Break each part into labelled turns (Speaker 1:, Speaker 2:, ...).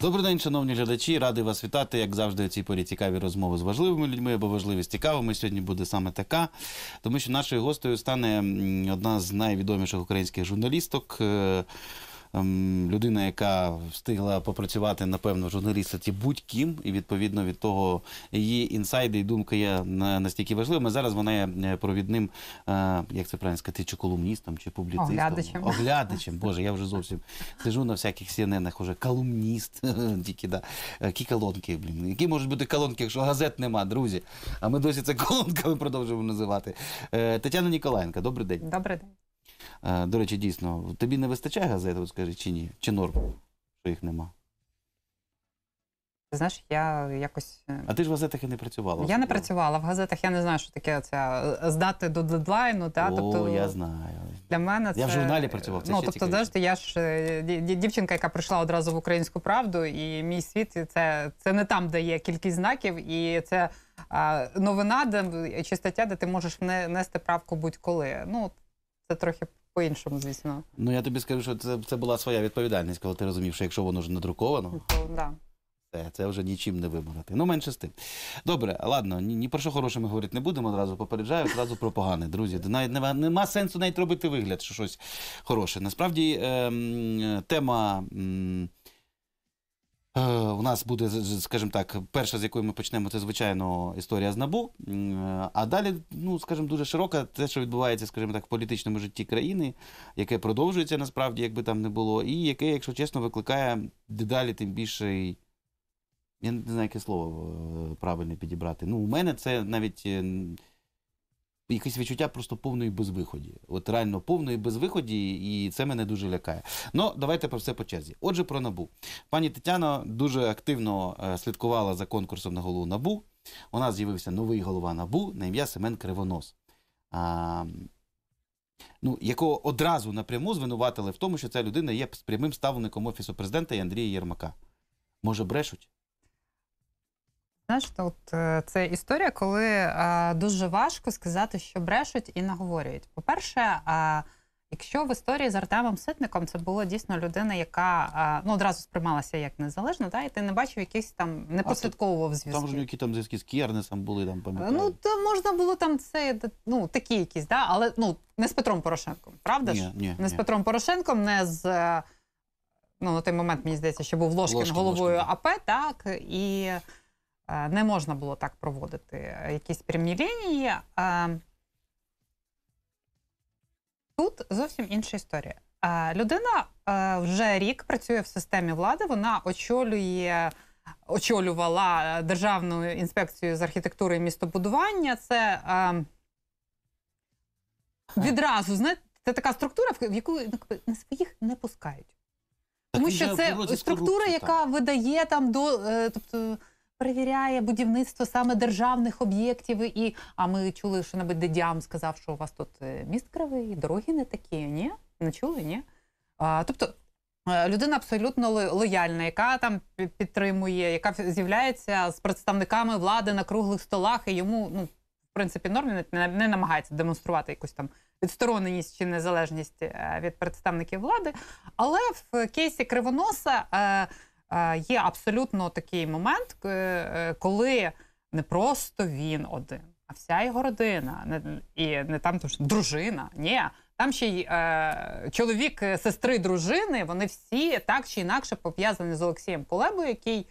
Speaker 1: Добрий день, шановні глядачі. Радий вас вітати, як завжди, у цій порі цікаві розмови з важливими людьми або важливість цікавими. Сьогодні буде саме така, тому що нашою гостею стане одна з найвідоміших українських журналісток е, Ем, людина, яка встигла попрацювати, напевно, в журналістиці будь-ким, і відповідно від того її інсайди і думка є настільки важливими. Зараз вона є е, провідним, е, як це правильно сказати, чи колумністом, чи публіцистом. Оглядачем. Оглядачем. Боже, я вже зовсім сижу на всяких сіненах, уже колумніст, тільки да. Е, які колонки, блін. Які можуть бути колонки, якщо газет нема, друзі. А ми досі це колонками продовжуємо називати. Тетяна Ніколаєнка, добрий день. Добрий день. Е, до речі, дійсно, тобі не вистачає газет, скажи, чи ні? Чи норм, що їх нема?
Speaker 2: Знаєш, я якось.
Speaker 1: Е, а ти ж в газетах і не працювала?
Speaker 2: Я не працювала в газетах, я не знаю, що таке це здати до дедлайну. Та? О, тобто, я знаю. Для мене це... Я в журналі працював. Це ну, тобто, знаєте, я ж е, дівчинка, яка прийшла одразу в українську правду, і мій світ це це не там, де є кількість знаків, і це новина, де чи стаття, де ти можеш нести правку будь-коли. Ну, це трохи по-іншому, звісно.
Speaker 1: Ну я тобі скажу, що це, це була своя відповідальність, коли ти розумів, що якщо воно вже надруковано, То, ну, це, це вже нічим не вимагати. Ну, менше з тим. Добре, ладно, ні, ні про що хороше ми говорити не будемо. Одразу попереджаю, одразу про погане. Друзі, навіть нема, нема сенсу навіть робити вигляд, що щось хороше. Насправді ем, тема. Ем, Е, у нас буде, скажімо так, перша, з якої ми почнемо, це звичайно історія з набу. А далі, ну скажімо, дуже широка те, що відбувається, скажімо так, в політичному житті країни, яке продовжується насправді, якби там не було, і яке, якщо чесно, викликає дедалі тим більше Я не знаю, яке слово е, правильно підібрати. Ну, у мене це навіть е, якесь відчуття просто повної безвиході. От реально повної безвиході, і це мене дуже лякає. Ну, давайте про все по черзі. Отже, про набу. Пані Тетяна дуже активно е, слідкувала за конкурсом на голову Набу. У нас з'явився новий голова Набу на ім'я Семен Кривонос. А, Ну, якого одразу напряму звинуватили в тому, що ця людина є прямим ставником офісу президента і Андрія Єрмака. Може, брешуть?
Speaker 2: Знаєш, от е, це історія, коли е, дуже важко сказати, що брешуть і наговорюють. По-перше,
Speaker 1: е,
Speaker 2: якщо в історії з Артемом Ситником це була дійсно людина, яка ну одразу сприймалася як незалежна, та і ти не бачив якихось там не
Speaker 1: прослідковував зв'язки. Там ж які там зв'язки з Кіарнесом були там пам'ятаю. Ну
Speaker 2: то можна було там це ну такі якісь, да, але ну не з Петром Порошенком, правда ж? Ні, не з Петром Порошенком, не з ну на той момент мені здається, що був Ложкін, Ложкін головою Ложкін. АП, так і. Е, не можна було так проводити е, якісь прямі лінії. Е, тут зовсім інша історія. Людина вже рік працює в системі влади. Вона очолює, очолювала Державну інспекцію з архітектури і містобудування. Це відразу знаєте, це така структура, в яку ну, на своїх не пускають. Тому що це структура, яка видає там до тобто перевіряє будівництво саме державних об'єктів. І а ми чули, що навіть Дедям сказав, що у вас тут е, міст кривий, дороги не такі. Ні, не чули, ні. А, Тобто е, людина абсолютно лояльна, яка там підтримує, яка з'являється з представниками влади на круглих столах, і йому ну в принципі нормі не, не намагається демонструвати якусь там. Відстороненість чи незалежність е, від представників влади, але в кейсі Кривоноса Е, є абсолютно такий момент, е, коли не просто він один, а вся його родина. І не там тож дружина. Ні. Там ще й е, чоловік е, сестри дружини, вони всі так чи інакше пов'язані з Олексієм Кулебою, який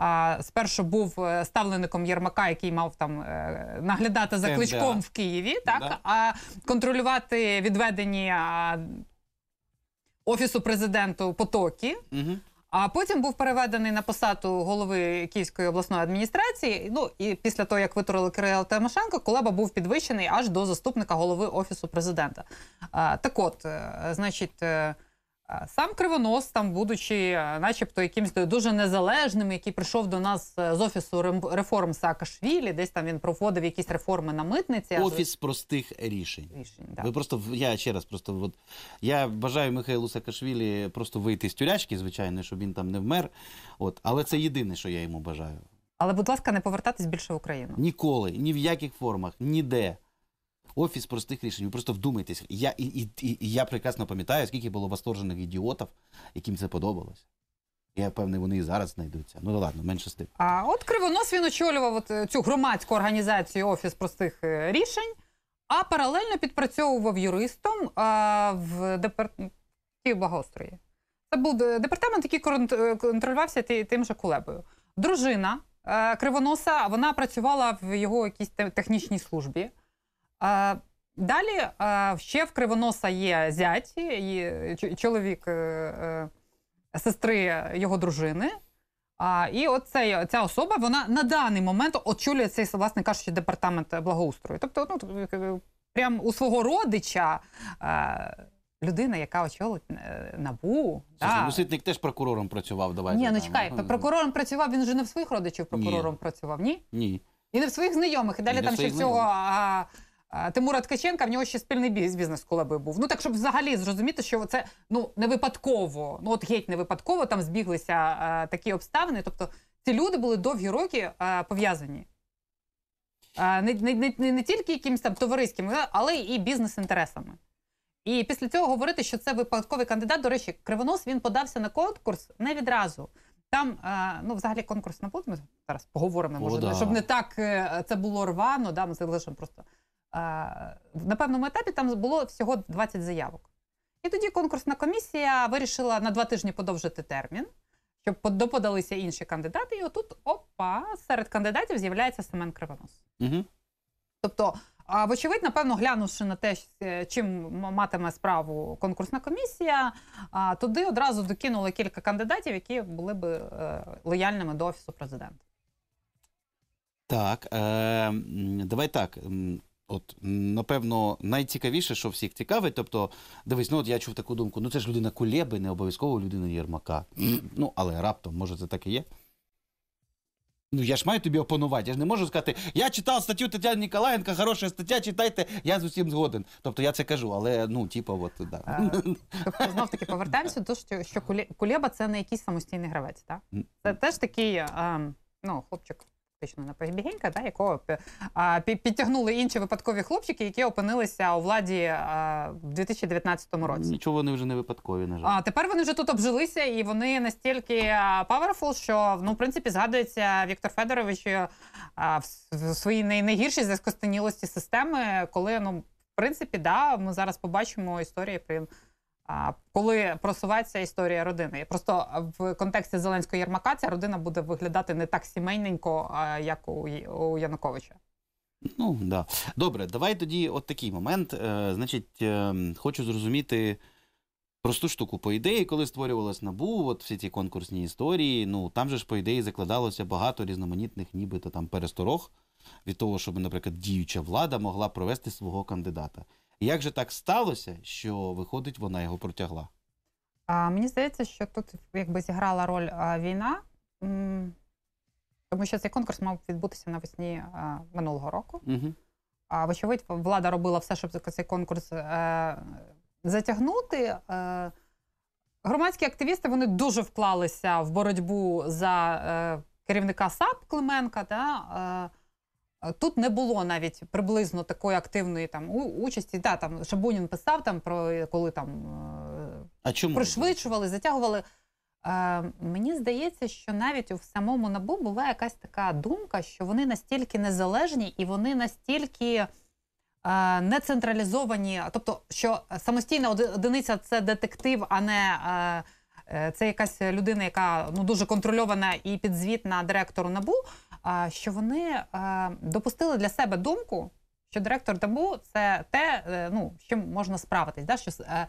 Speaker 2: е, спершу був ставленником Єрмака, який мав там е, наглядати за кличком в Києві, так а контролювати відведені офісу президенту потоки. Угу. А потім був переведений на посаду голови Київської обласної адміністрації. Ну і після того, як витурили Кирила Тимошенко, Кулеба був підвищений аж до заступника голови офісу президента. Так, от, е, значить. Е, Сам Кривонос, там, будучи, е, начебто, якимось дуже незалежним, який прийшов до нас е, з офісу реформ Саакашвілі, десь там він проводив якісь реформи на митниці. Офіс
Speaker 1: а... простих рішень. Рішень да. ви просто я ще раз просто от я бажаю Михайлу Саакашвілі просто вийти з тюрячки, звичайно, щоб він там не вмер. От, але це єдине, що я йому бажаю.
Speaker 2: Але, будь ласка, не повертатись більше в Україну
Speaker 1: ніколи, ні в яких формах, ніде офіс простих рішень. Ви просто вдумайтесь. Я і, і, і, я прекрасно пам'ятаю, скільки було восторжених ідіотів, яким це подобалося. Я певний, вони і зараз знайдуться. Ну ладно, менше з тим.
Speaker 2: А от Кривонос він очолював от е, цю громадську організацію Офіс простих е, рішень, а паралельно підпрацьовував юристом а, в департаменті благоустрої. Це був департамент, який е, контролювався тим же Кулебою. Дружина Кривоноса вона працювала в його якійсь технічній службі. Далі ще в Кривоноса є зять, є чоловік е, е, сестри його дружини. А, І оце, ця особа вона на даний момент очолює цей, власне кажучи, департамент благоустрою. Тобто, ну е, прям у свого родича а, людина, яка очолить набу.
Speaker 1: Ситник теж прокурором працював. Давай ні, ну чекай, прокурором
Speaker 2: працював. Він вже не в своїх родичів прокурором ні. працював, ні? Ні. І не в своїх знайомих. І далі не там ще всього. Тимура Ткаченка, в нього ще спільний бізнес колаби був. Ну так, щоб взагалі зрозуміти, що це ну не випадково, ну от геть не випадково там збіглися а, такі обставини. Тобто ці люди були довгі роки а, пов'язані. А, не, не, не, не тільки якимось там товариським, але і бізнес-інтересами. І після цього говорити, що це випадковий кандидат. До речі, Кривонос він подався на конкурс не відразу. Там ну, взагалі конкурс на Ми зараз поговоримо, може, да. щоб не так е, це було рвано, да, ми залишимо просто на певному етапі там було всього 20 заявок. І тоді конкурсна комісія вирішила на два тижні подовжити термін, щоб доподалися інші кандидати. І отут опа, серед кандидатів з'являється Семен Кривонос. Угу. Тобто, вочевидь, напевно, глянувши на те, е, чим матиме справу конкурсна комісія, туди одразу докинули кілька кандидатів, які були б е, лояльними до офісу президента.
Speaker 1: Так, е, давай так. От, напевно, найцікавіше, що всіх цікавить. Тобто, дивись, ну от я чув таку думку: ну це ж людина Кулеби, не обов'язково людина Єрмака. ну, але раптом, може, це так і є. Ну, я ж маю тобі опанувати. Я ж не можу сказати, я читав статтю Тетяни Ніколаєнка, хороша стаття, читайте, я з усім згоден. Тобто я це кажу, але ну, типу, от, да.
Speaker 2: тобто, знов таки повертаємося до того, що Кулеба це не якийсь самостійний гравець, так? Це теж такий, ем, ну, хлопчик фактично на Побігенька, да, якого а, підтягнули інші випадкові хлопчики, які опинилися у владі а, в
Speaker 1: 2019 році. Нічого вони вже не випадкові, на жаль.
Speaker 2: А тепер вони вже тут обжилися, і вони настільки powerful, що ну, в принципі, згадується Віктор Федорович а, в своїй найгіршій зв'язкостенілості системи, коли ну, в принципі, да, ми зараз побачимо історії про коли просувається історія родини. Просто в контексті Зеленського Єрмака ця родина буде виглядати не так сімейненько, як у Януковича.
Speaker 1: Ну да. Добре, давай тоді от такий момент. Е, значить, е, хочу зрозуміти. Просту штуку, по ідеї, коли створювалась набу, от всі ці конкурсні історії, ну там же ж, по ідеї, закладалося багато різноманітних, нібито там пересторог від того, щоб, наприклад, діюча влада могла провести свого кандидата. Як же так сталося, що виходить, вона його протягла?
Speaker 2: А, Мені здається, що тут якби зіграла роль а, війна, тому що цей конкурс мав відбутися навесні а, минулого року. Угу. А вочевидь, влада робила все, щоб цей конкурс е, затягнути. Е, Громадські активісти вони дуже вклалися в боротьбу за е, керівника САП Клименка. Да? Е, Е, тут не було навіть приблизно такої активної там участі. Да, там Шабунін писав там про коли там
Speaker 1: е, а чому?
Speaker 2: пришвидшували, затягували. Е, Мені здається, що навіть у самому набу була якась така думка, що вони настільки незалежні і вони настільки е, не централізовані. Тобто, що самостійна одиниця це детектив, а не е, е, це якась людина, яка ну дуже контрольована і підзвітна директору набу що вони допустили для себе думку, що директор ДАБУ це те, е, ну з чим можна справитись. Да? Що е,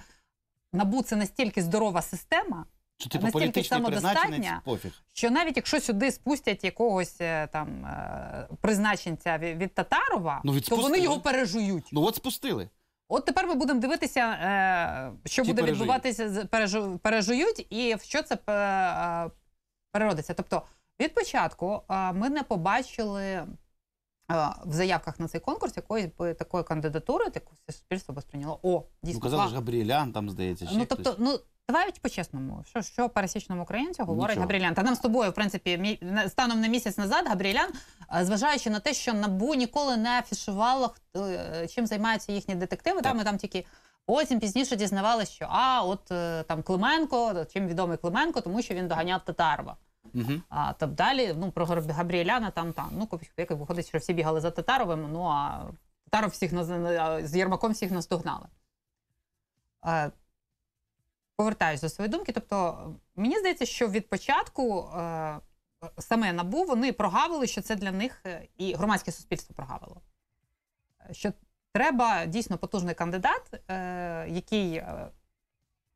Speaker 2: набу це настільки здорова система. Що, типу, настільки самодостатня, що навіть якщо сюди спустять якогось е, там призначенця від Татарова, ну, то вони його
Speaker 1: пережують. Ну от спустили.
Speaker 2: От тепер ми будемо дивитися, що Ті буде пережують. відбуватися пережують і в що це переродиться. Тобто від початку ми не побачили в заявках на цей конкурс якоїсь би такої кандидатури, таку суспільство би сприйняло. О, дійсно. Ну, казали ж
Speaker 1: Габріелян там здається. Ну, ще ну тобто, хтось.
Speaker 2: ну. Давай по-чесному, що що пересічному українцю говорить Нічого. Габрілян. Та нам з тобою, в принципі, мій, станом на місяць назад Габрілян, зважаючи на те, що набу ніколи не афішувало, е, чим займаються їхні детективи. Там Та ми там тільки потім пізніше дізнавалися, що а, от е, там Клименко, чим відомий Клименко, тому що він доганяв Татарва. Угу. А Тобто далі ну, про Габріеляна там там. Ну, як виходить, що всі бігали за Татаровим, ну а Татаров всіх з Єрмаком всіх наздогнали. Е, повертаюся до своєї думки. Тобто, мені здається, що від початку е, саме набу вони прогавили, що це для них е, і громадське суспільство прогавило. Що треба дійсно потужний кандидат, е, який е,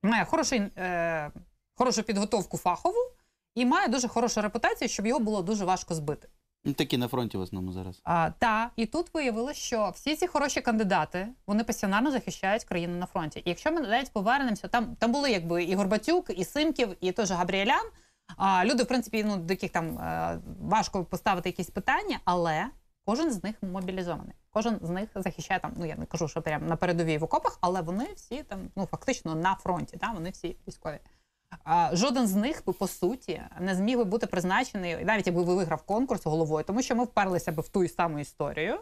Speaker 2: має хороший, е, хорошу підготовку фахову і має дуже хорошу репутацію, щоб його було дуже важко збити.
Speaker 1: Ну, такі на фронті в основному зараз.
Speaker 2: А, Та і тут виявилося, що всі ці хороші кандидати вони пасіонарно захищають країну на фронті. І якщо ми навіть повернемося, там там були якби і Горбатюк, і Симків, і теж Габріелян. А люди, в принципі, ну до яких там а, е, важко поставити якісь питання, але кожен з них мобілізований. Кожен з них захищає там. Ну я не кажу, що прямо на передовій в окопах, але вони всі там ну фактично на фронті. Та вони всі військові. Жоден з них би по суті не зміг би бути призначений, навіть якби виграв конкурс головою, тому що ми вперлися би в ту саму історію.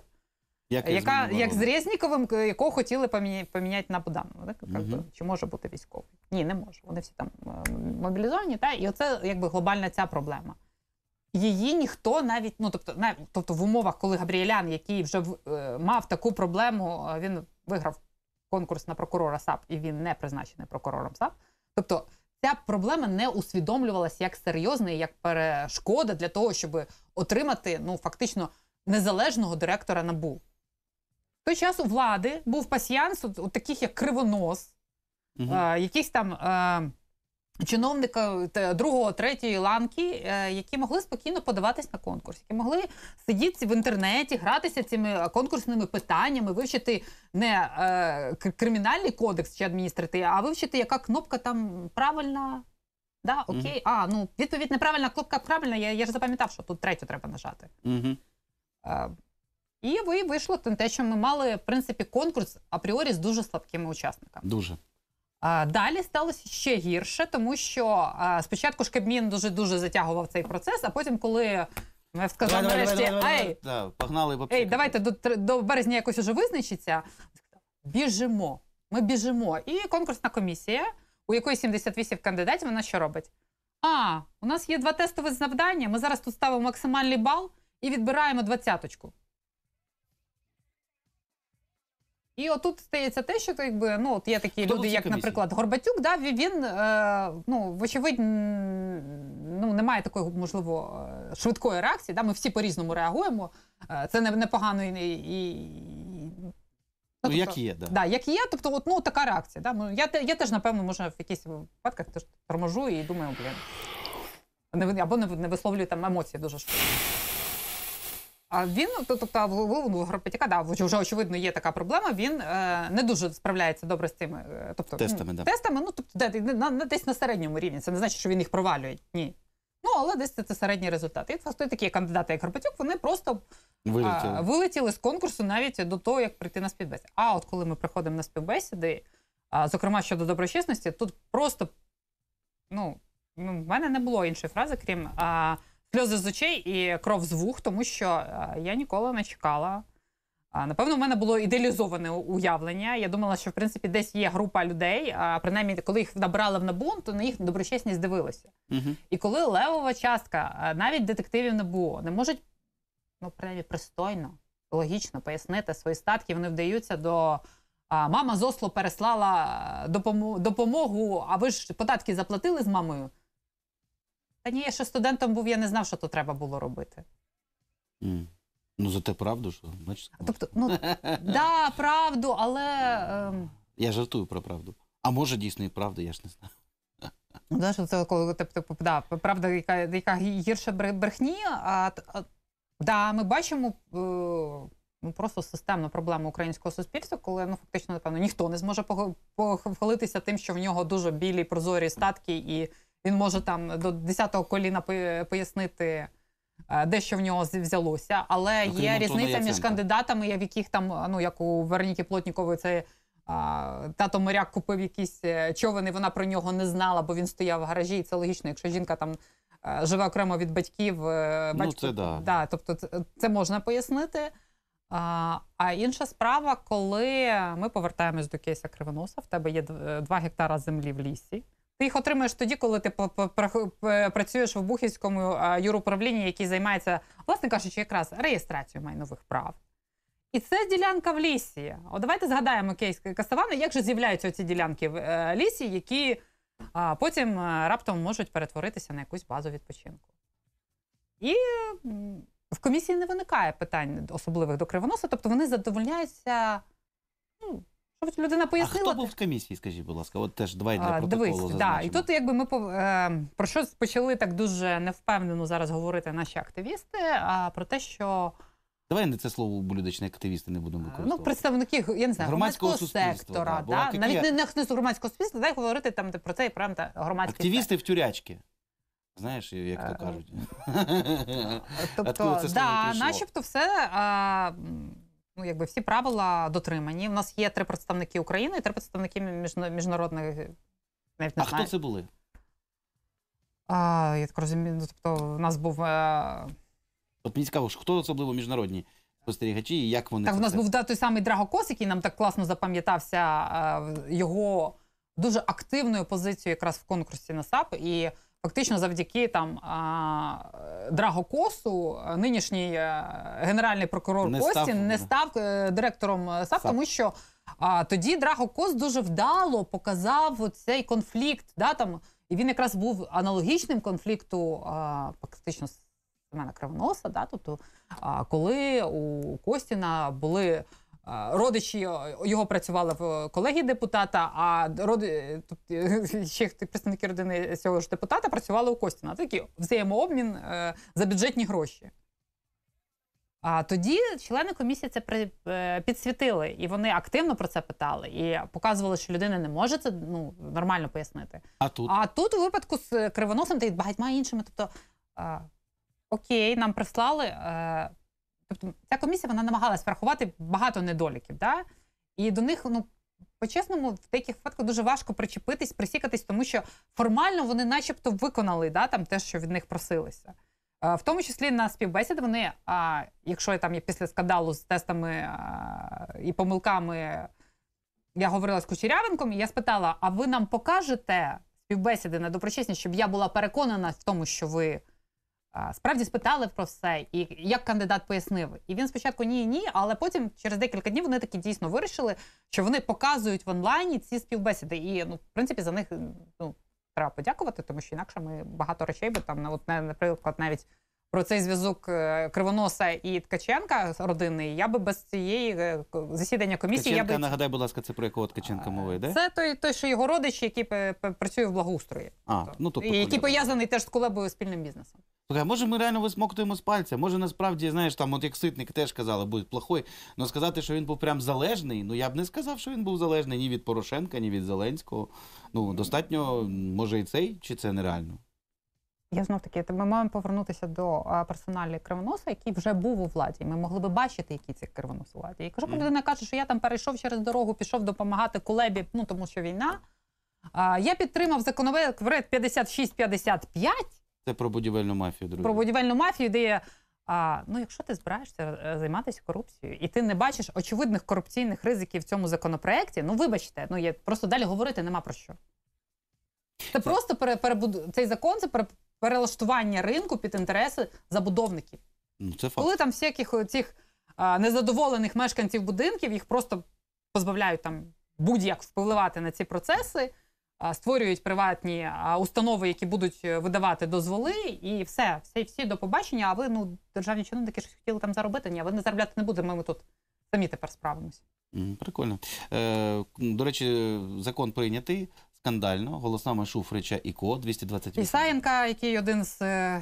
Speaker 1: Як яка як з
Speaker 2: Резніковим, е, якого хотіли поміняти на Буданова. Так? Угу. чи може бути військовий? Ні, не може. Вони всі там е, мобілізовані. Та? І оце якби глобальна ця проблема. Її ніхто навіть, ну тобто, навіть, тобто в умовах, коли Габріелян, який вже е, мав таку проблему, е, він виграв конкурс на прокурора САП і він не призначений прокурором САП. Тобто ця проблема не усвідомлювалася як серйозна і як перешкода для того, щоб отримати ну фактично незалежного директора набу. В той час у влади був пасіянс, у таких як Кривонос, угу. е, якісь там. Е, чиновника другого, третьої ланки, е, які могли спокійно подаватись на конкурс, які могли сидіти в інтернеті, гратися цими конкурсними питаннями, вивчити не е, кримінальний кодекс чи адміністратив, а вивчити, яка кнопка там правильна. Да, окей, mm а ну відповідь неправильна, кнопка правильна. Я я ж запам'ятав, що тут третю треба нажати. Mm і ви вийшло те, що ми мали в принципі конкурс апріорі з дуже слабкими учасниками. Дуже. Далі сталося ще гірше, тому що спочатку ж Кабмін дуже дуже затягував цей процес, а потім, коли ми сказав нарешті, ей,
Speaker 1: погнали ей,
Speaker 2: давайте до до березня якось уже визначиться. Біжимо, ми біжимо. І конкурсна комісія, у якої 78 кандидатів, вона що робить? А, у нас є два тестові завдання. Ми зараз тут ставимо максимальний бал і відбираємо двадцяточку. І отут стається те, що якби ну от є такі Хто люди, як, комісії? наприклад, Горбатюк, да, він е, ну, вочевидь ну, немає такої, можливо, е, швидкої реакції. Да, Ми всі по-різному реагуємо. Е, це непогано не і. і
Speaker 1: Ну, ну тобто, як є, да. да.
Speaker 2: Як є, тобто, от, ну, така реакція. Да? Ну, я я теж, напевно, може, в якісь випадках теж торможу і думаю, блін. Не, або не, не висловлюю там емоції дуже швидко. А він, тобто, в Горпатяка, да, вже очевидно є така проблема. Він е, не дуже справляється добре з тими, е, тобто тестами. Да. Тестами, ну тобто, де, на, на десь на середньому рівні. Це не значить, що він їх провалює. Ні. Ну але десь це, це середній результат. І фактично такі кандидати, як Горбатюк, вони просто вилетіли. А, вилетіли з конкурсу навіть до того, як прийти на співбесіду. А от коли ми приходимо на співбесіди, а, зокрема щодо доброчесності, тут просто ну, ну в мене не було іншої фрази, крім. А, сльози з очей і кров з вух, тому що е, я ніколи не чекала. Напевно, в мене було ідеалізоване уявлення. Я думала, що в принципі десь є група людей. А принаймні, коли їх набрали в набун, то на їх доброчесність дивилися. Угу. І коли левова частка, навіть детективів не було, не можуть ну принаймні пристойно, логічно пояснити свої статки, вони вдаються до. А мама з Осло переслала е, допомогу, а ви ж податки заплатили з мамою? Та ні, я ще студентом був, я не знав, що то треба було робити.
Speaker 1: Mm. Ну, зате правду, що бачиш. Тобто, ну
Speaker 2: да, правду, але. Е...
Speaker 1: Я жартую про правду. А може дійсно і правда, я ж не знаю.
Speaker 2: Ну, знаєш, це коли тобто, да, правда, яка яка гірше брехні, а да, ми бачимо е, ну, просто системну проблему українського суспільства, коли ну фактично, напевно, ніхто не зможе похвалитися тим, що в нього дуже білі прозорі статки і. Він може там до 10-го коліна пояснити. Е, де що в нього взялося, але Окрім ну, є різниця між кандидатами, в яких там, е, ну як у Вероніки Плотнікової, це е, тато моряк купив якісь човени, вона про нього не знала, бо він стояв в гаражі, і це логічно, якщо жінка там живе окремо від батьків, батьків ну, це да. Да, тобто це, це можна пояснити. А а інша справа, коли ми повертаємось до кейса Кривоноса, в тебе є 2 гектара землі в лісі. Ти їх отримаєш тоді, коли ти працюєш в Бухівському е, юруправлінні, який займається, власне кажучи, якраз реєстрацією майнових прав. І це ділянка в лісі. О, давайте згадаємо кейс Каставани, як же з'являються ці ділянки в е, лісі, які потім е, раптом можуть перетворитися на якусь базу відпочинку. І в комісії не виникає питань особливих до кривоноса, тобто вони задовольняються ну, От людина пояснила. А Хто
Speaker 1: був в комісії, скажіть, будь ласка, от теж два для а, протоколу Дивись, да. І тут,
Speaker 2: якби ми е, про що почали так дуже
Speaker 1: невпевнено зараз говорити наші
Speaker 2: активісти, а про те, що.
Speaker 1: Давай не це слово «блюдечні активісти не будемо е, ну, використовувати. Ну,
Speaker 2: представники, я не знаю, громадського, громадського сектора. Да, да? Навіть не, не громадського суспільства, дай говорити там про це і прям та громадський
Speaker 1: Активісти в тюрячки. Знаєш, як то е, кажуть. Тобто, да, начебто
Speaker 2: все. А, ну якби всі правила дотримані. У нас є три представники України і три представники міжнародних е, не А знаю. хто це були? А, Я так розумію, ну, тобто в нас був. Е... От
Speaker 1: тобто мені цікаво, хто особливо міжнародні спостерігачі і як вони. Так, в нас був
Speaker 2: той самий Драгокос, який нам так класно запам'ятався е, його дуже активною позицією якраз в конкурсі на САП. І Фактично, завдяки там Драгокосу, е, нинішній е, генеральний прокурор не Кості став, не став е, директором САП, тому що а, тоді Драгокос дуже вдало показав цей конфлікт. Да, там, І він якраз був аналогічним конфлікту а, фактично Семена Кривоноса, да, тобто, а, коли у Костіна були. Родичі е, його працювали в колегії депутата, а роди тобто, ще представники родини цього ж депутата працювали у Костіна. Такий взаємообмін е, за бюджетні гроші. А тоді члени комісії це е, підсвітили, і вони активно про це питали і показували, що людина не може це ну, нормально пояснити. А тут А тут у випадку з кривоносом та й багатьма іншими. Тобто, окей, нам прислали. Тобто ця комісія вона намагалась врахувати багато недоліків. Да? І до них, ну по-чесному, в деяких випадках дуже важко причепитись, присікатись, тому що формально вони начебто виконали да, там, те, що від них просилися. Е, в тому числі на співбесіди вони, а якщо я там я після скандалу з тестами а, е, і помилками, я говорила з Кучерявенком, і я спитала: а ви нам покажете співбесіди на доброчесність, щоб я була переконана в тому, що ви Справді спитали про все, і як кандидат пояснив. І він спочатку ні, ні, але потім через декілька днів вони таки дійсно вирішили, що вони показують в онлайні ці співбесіди. І ну, в принципі, за них ну треба подякувати, тому що інакше ми багато речей би там, от, наприклад, навіть про цей зв'язок е, Кривоноса і Ткаченка родинний, я би без цієї е, засідання комісії. Ткаченка, я би... нагадай,
Speaker 1: будь ласка, це про якого Ткаченка мова йде? Це
Speaker 2: той, той що його родичі, які працює в благоустрої,
Speaker 1: а тобто, ну тобто і який
Speaker 2: пов'язаний теж з колебою спільним бізнесом.
Speaker 1: Слухай, може ми реально висмоктуємо з пальця? Може насправді знаєш, там от як ситник теж казали, буде плохой. але сказати, що він був прям залежний. Ну я б не сказав, що він був залежний ні від Порошенка, ні від Зеленського. Ну достатньо може і цей, чи це нереально?
Speaker 2: Я знов таки ми маємо повернутися до персоналі кривоноса, який вже був у владі. Ми могли би бачити, які ці кривонос у владі. І кажу, коли людина каже, що я там перейшов через дорогу, пішов допомагати кулебі, ну тому що війна. А, Я підтримав законопроект 56-55.
Speaker 1: Це про будівельну мафію, друзі. Про
Speaker 2: будівельну мафію, де є, а, ну якщо ти збираєшся е, займатися корупцією, і ти не бачиш очевидних корупційних ризиків в цьому законопроекті, ну вибачте, ну я просто далі говорити нема про що. Це, це... просто перебуду цей закон. Це перелаштування ринку під інтереси забудовників. Ну, це факт. Коли там всяких цих незадоволених мешканців будинків їх просто позбавляють там будь-як впливати на ці процеси, а, створюють приватні а, установи, які будуть е, видавати дозволи, і все, все, всі до побачення. А ви ну державні чиновники щось хотіли там заробити? Ні, ви не заробляти не будемо. Ми тут самі тепер справимося.
Speaker 1: Прикольно. Е, До речі, закон прийнятий скандально голосами Шуфрича і Ко 228.
Speaker 2: Ісаєнка, який один з. Е,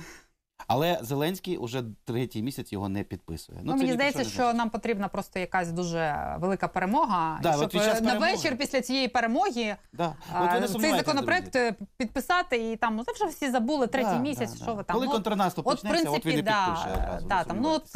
Speaker 1: але Зеленський уже третій місяць його не підписує. Ну, ну мені здається, що значить.
Speaker 2: нам потрібна просто якась дуже велика перемога. Да, щоб на е, перемоги. вечір після цієї перемоги
Speaker 1: да. а, е, цей законопроект
Speaker 2: друзі. підписати і там ну, вже всі забули третій да, місяць. Да, що да. ви там коли ну, контрнаступ от, почнеться, от він і підпише Да, там, ну от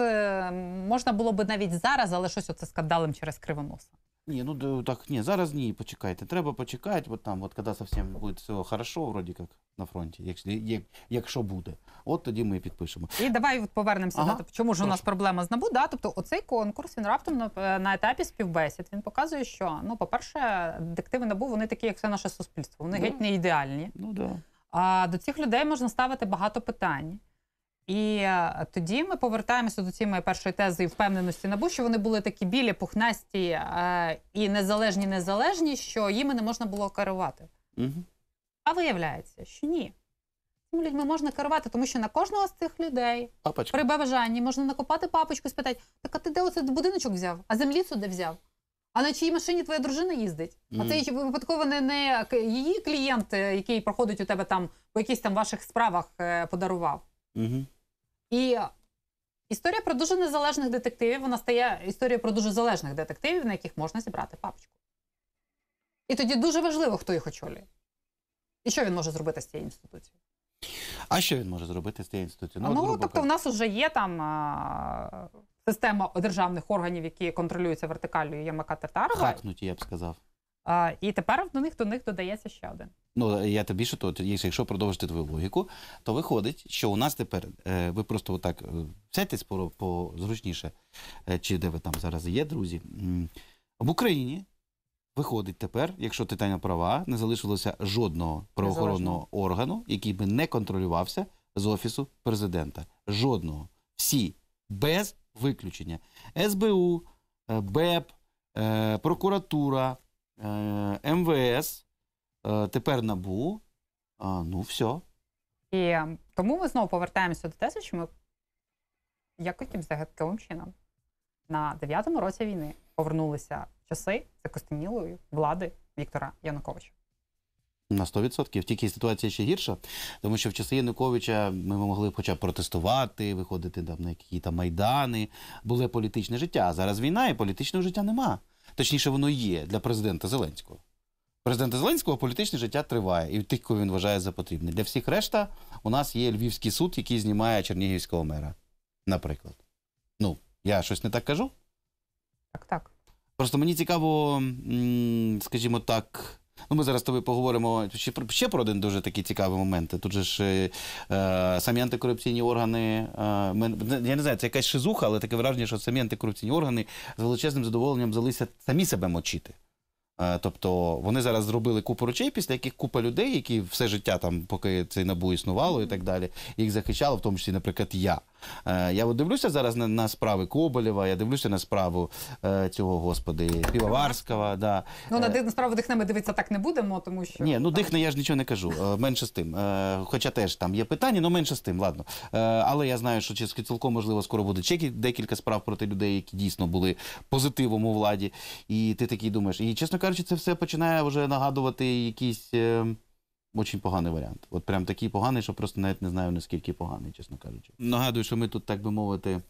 Speaker 2: можна було би навіть зараз, але щось оце скандалем через кривоноса.
Speaker 1: Ні, ну так, ні, зараз ні, почекайте. Треба почекати, бо там, от коли зовсім буде все хорошо, вроді як на фронті, якщо як, е, якщо буде, от тоді ми підпишемо.
Speaker 2: І давай от повернемося. Ага. Тобто, чому ж у нас проблема з набу? Да? Тобто, оцей конкурс він раптом на, е, на етапі співбесід. Він показує, що ну, по-перше, детективи набу вони такі, як все наше суспільство. Вони да. Ну. геть не ідеальні. Ну да. А до цих людей можна ставити багато питань. І е, тоді ми повертаємося до цієї моєї першої тези впевненості набу, що вони були такі білі, пухнасті е, і незалежні, незалежні, що їми не можна було керувати. Угу. А виявляється, що ні. Цими людьми можна керувати, тому що на кожного з цих людей Папочка. при бажанні можна накопати папочку і спитати: так а ти де оце будиночок взяв? А землі сюди взяв? А на чиїй машині твоя дружина їздить? Mm. А це випадково не, не її клієнт, е, який проходить у тебе там по якісь там ваших справах, подарував. Mm-hmm. І історія про дуже незалежних детективів вона стає історією про дуже залежних детективів, на яких можна зібрати папочку. І тоді дуже важливо, хто їх очолює. І що він може зробити з цією інституцією?
Speaker 1: А що він може зробити з цією інституцією? Ну, ну тобто, в
Speaker 2: нас вже є там а, система державних органів, які контролюються вертикалью Ямака Татарова.
Speaker 1: Хакнуть, я б сказав.
Speaker 2: А, І тепер до них до них додається ще один.
Speaker 1: Ну я тобі більше то якщо продовжити твою логіку, то виходить, що у нас тепер е, ви просто отак е, сядьтесь по, по зручніше, е, чи де ви там зараз є, друзі. В Україні виходить тепер, якщо титання права, не залишилося жодного правоохоронного органу, який би не контролювався з офісу президента. Жодного. Всі без виключення: СБУ, БЕП, прокуратура. Е, МВС, ем е, тепер набу. Ну, все.
Speaker 2: І е, тому ми знову повертаємося до тези, що ми якось загадковим чином на дев'ятому році війни повернулися часи закостенілої влади Віктора Януковича.
Speaker 1: На 100%. Тільки ситуація ще гірша, тому що в часи Януковича ми могли хоча б протестувати, виходити там на якісь там майдани, було політичне життя. А зараз війна і політичного життя нема. Точніше, воно є для президента Зеленського. Президента Зеленського політичне життя триває і тих, кого він вважає за потрібне. Для всіх решта у нас є Львівський суд, який знімає Чернігівського мера, наприклад. Ну, я щось не так кажу? Так, так. Просто мені цікаво, скажімо так, Ну, Ми зараз з тобою поговоримо ще про ще про один дуже такий цікавий момент. Тут же ж е, самі антикорупційні органи, е, ми, я не знаю, це якась шизуха, але таке враження, що самі антикорупційні органи з величезним задоволенням взялися самі себе мочити. Е, тобто вони зараз зробили купу речей, після яких купа людей, які все життя там, поки цей набу існувало і так далі, їх захищало, в тому числі, наприклад, я. Е, я от дивлюся зараз на, на справи Коболєва, я дивлюся на справу е, цього господи Півоварського. Да. Ну на, е,
Speaker 2: на справу дихне ми дивитися так не будемо, тому що ні, ну
Speaker 1: дихне, я ж нічого не кажу. Менше з тим. Хоча теж там є питання, але ну, менше з тим, ладно. Але я знаю, що цілком можливо скоро буде ще декілька справ проти людей, які дійсно були позитивом у владі. І ти такий думаєш, і чесно кажучи, це все починає вже нагадувати якісь. Ем, Очень поганий варіант. От прям такий поганий, що просто навіть не знаю наскільки поганий, чесно кажучи. Нагадую, що ми тут, так би мовити,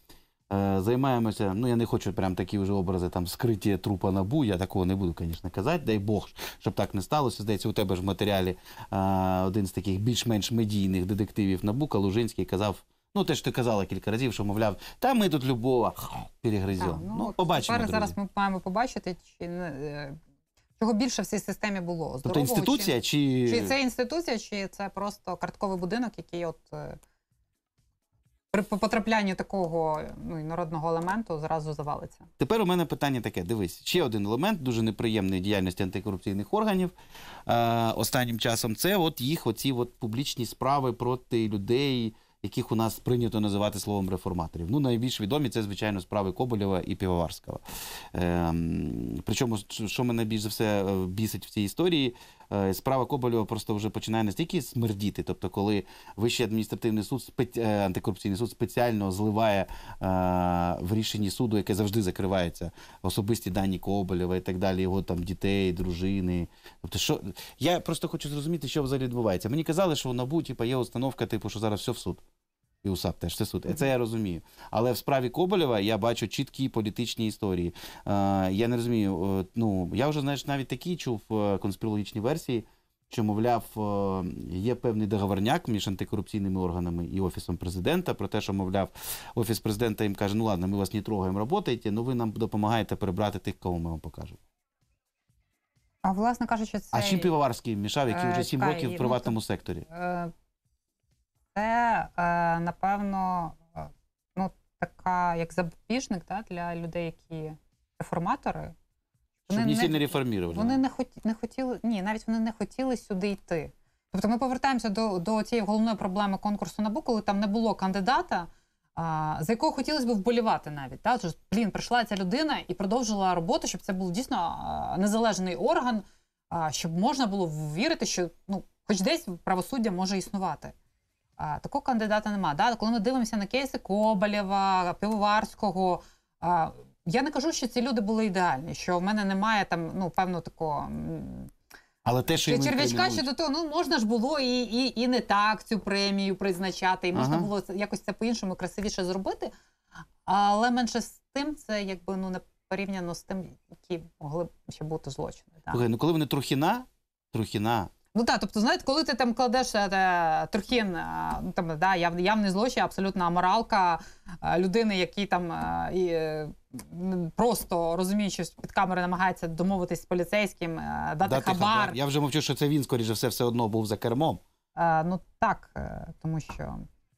Speaker 1: е, займаємося. Ну, я не хочу прям такі вже образи там скриті трупа набу. Я такого не буду, звісно, казати. Дай Бог, щоб так не сталося. Здається, у тебе ж в матеріалі е, один з таких більш-менш медійних детективів набу Калужинський казав. Ну, теж ти казала кілька разів, що мовляв, та ми тут любова перегриземо. Ну, ну побачимо. Тепер зараз ми
Speaker 2: маємо побачити, чи е, Чого більше в цій системі було? Тобто Здорового, тобто інституція чи... чи це інституція, чи це просто картковий будинок, який от е, при потраплянні такого ну, народного елементу зразу завалиться?
Speaker 1: Тепер у мене питання таке: дивись, ще один елемент дуже неприємної діяльності антикорупційних органів. Е, Останнім часом це от їх оці от публічні справи проти людей, яких у нас прийнято називати словом реформаторів. Ну, найбільш відомі це, звичайно, справи Коболєва і Півоварського. Ем, причому, що мене більш за все е, бісить в цій історії, е, справа Коболєва просто вже починає настільки смердіти. Тобто, коли Вищий адміністративний суд спеці... Е, антикорупційний суд спеціально зливає е, в рішенні суду, яке завжди закривається, особисті дані Коболєва і так далі, його там дітей, дружини. Тобто, що я просто хочу зрозуміти, що взагалі відбувається. Мені казали, що в набу типу, є установка, типу, що зараз все в суд і УСАП теж це суд. Це я розумію. Але в справі Коболєва я бачу чіткі політичні історії. Е, я не розумію. Е, ну я вже знаєш, навіть такі чув е, конспірологічні версії. Що, мовляв, є певний договорняк між антикорупційними органами і офісом президента про те, що мовляв, офіс президента їм каже: ну ладно, ми вас не трогаємо, работайте, але ну, ви нам допомагаєте перебрати тих, кого ми вам покажемо.
Speaker 2: А власне кажучи, це а чим
Speaker 1: півоварський мішав, який вже сім років в ну, приватному секторі
Speaker 2: це, е, напевно, е, ну, така як запобіжник да, для людей, які реформатори.
Speaker 1: Вони Щоб не реформували. Вони
Speaker 2: не хоті, не хотіли, ні, навіть вони не хотіли сюди йти. Тобто ми повертаємося до до цієї головної проблеми конкурсу НАБУ, коли там не було кандидата, а, за якого хотілося б вболівати навіть. Так? Тож, блін, прийшла ця людина і продовжила роботу, щоб це був дійсно а, незалежний орган, а, щоб можна було вірити, що ну, хоч десь правосуддя може існувати. А, Такого кандидата нема. Да? Коли ми дивимося на кейси Кобалєва, Півоварського, а, я не кажу, що ці люди були ідеальні, що в мене немає там ну певно такого.
Speaker 1: Але те, що черв'ячка ще до
Speaker 2: того, ну можна ж було і і, і не так цю премію призначати, і можна ага. було якось це по-іншому красивіше зробити. Але менше з тим, це якби ну не порівняно з тим, які могли б ще бути злочини.
Speaker 1: Так. Окей, ну коли вони Трухіна, Трухіна
Speaker 2: Ну так, тобто, знаєте, коли ти там кладеш е, е, трохін, е, ну там да, яв, явний злочин, абсолютна аморалка людини, які там і просто розуміючи, що під камери намагається домовитись з поліцейським, дати, дати хабар. хабар.
Speaker 1: Я вже мовчу, що це він, скоріше все, все одно був за кермом.
Speaker 2: А, ну так,
Speaker 1: тому що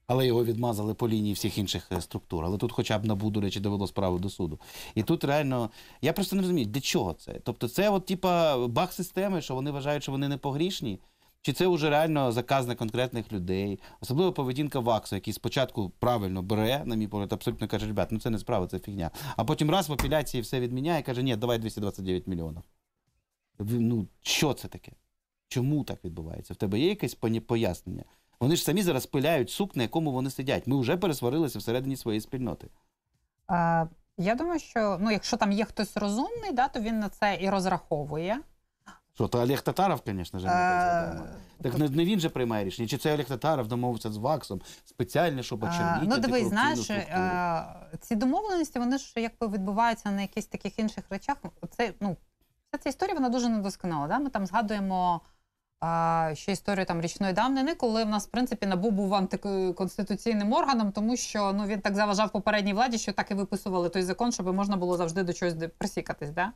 Speaker 1: але його відмазали по лінії всіх інших е, структур. Але тут, хоча б набу, до речі, довело справу до суду. І тут реально я просто не розумію, для чого це? Тобто, це от типа баг системи, що вони вважають, що вони не погрішні. Чи це вже реально заказ на конкретних людей, особливо поведінка Ваксу, який спочатку правильно бере, на мій погляд, абсолютно каже, ребят, ну це не справа, це фігня. А потім раз в апеляції все відміняє і каже, ні, давай 229 мільйонів. Ну, що це таке? Чому так відбувається? В тебе є якесь пояснення? Вони ж самі зараз пиляють сук, на якому вони сидять. Ми вже пересварилися всередині своєї спільноти.
Speaker 2: А, Я думаю, що ну, якщо там є хтось розумний, да, то він на це і розраховує.
Speaker 1: Що, то Олег Татаров, звісно, же, так не, не він же приймає рішення. Чи це Олег Татаров домовився з Ваксом спеціально, щоб очернити Ну, дивись, знаєш, е,
Speaker 2: ці домовленості вони ж якби відбуваються на якихось таких інших речах. Це ну вся ця історія вона дуже недосконала. Да? Ми там згадуємо. А ще історію там річної давнини, коли в нас в принципі набу був антиконституційним органом, тому що ну він так заважав попередній владі, що так і виписували той закон, щоб можна було завжди до чогось присікатись. Да?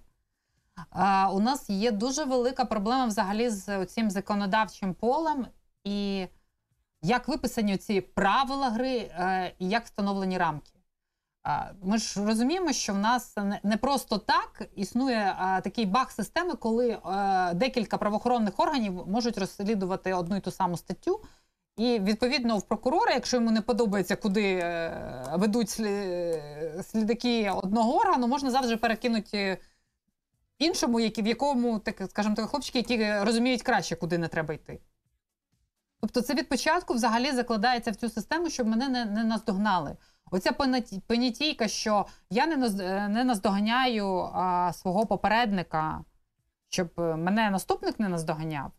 Speaker 2: А, У нас є дуже велика проблема взагалі з цим законодавчим полем, і як виписані ці правила гри, е, і як встановлені рамки. Ми ж розуміємо, що в нас не просто так існує такий баг системи, коли е, декілька правоохоронних органів можуть розслідувати одну і ту саму статтю. І відповідно в прокурора, якщо йому не подобається, куди е, ведуть слідики одного органу, можна завжди перекинути іншому, в якому так, скажімо так, хлопчики, які розуміють краще, куди не треба йти. Тобто, це від початку взагалі закладається в цю систему, щоб мене не, не наздогнали. Оця понятійка, що я не наз... Е, не наздоганяю а, свого попередника, щоб е, мене наступник не наздоганяв.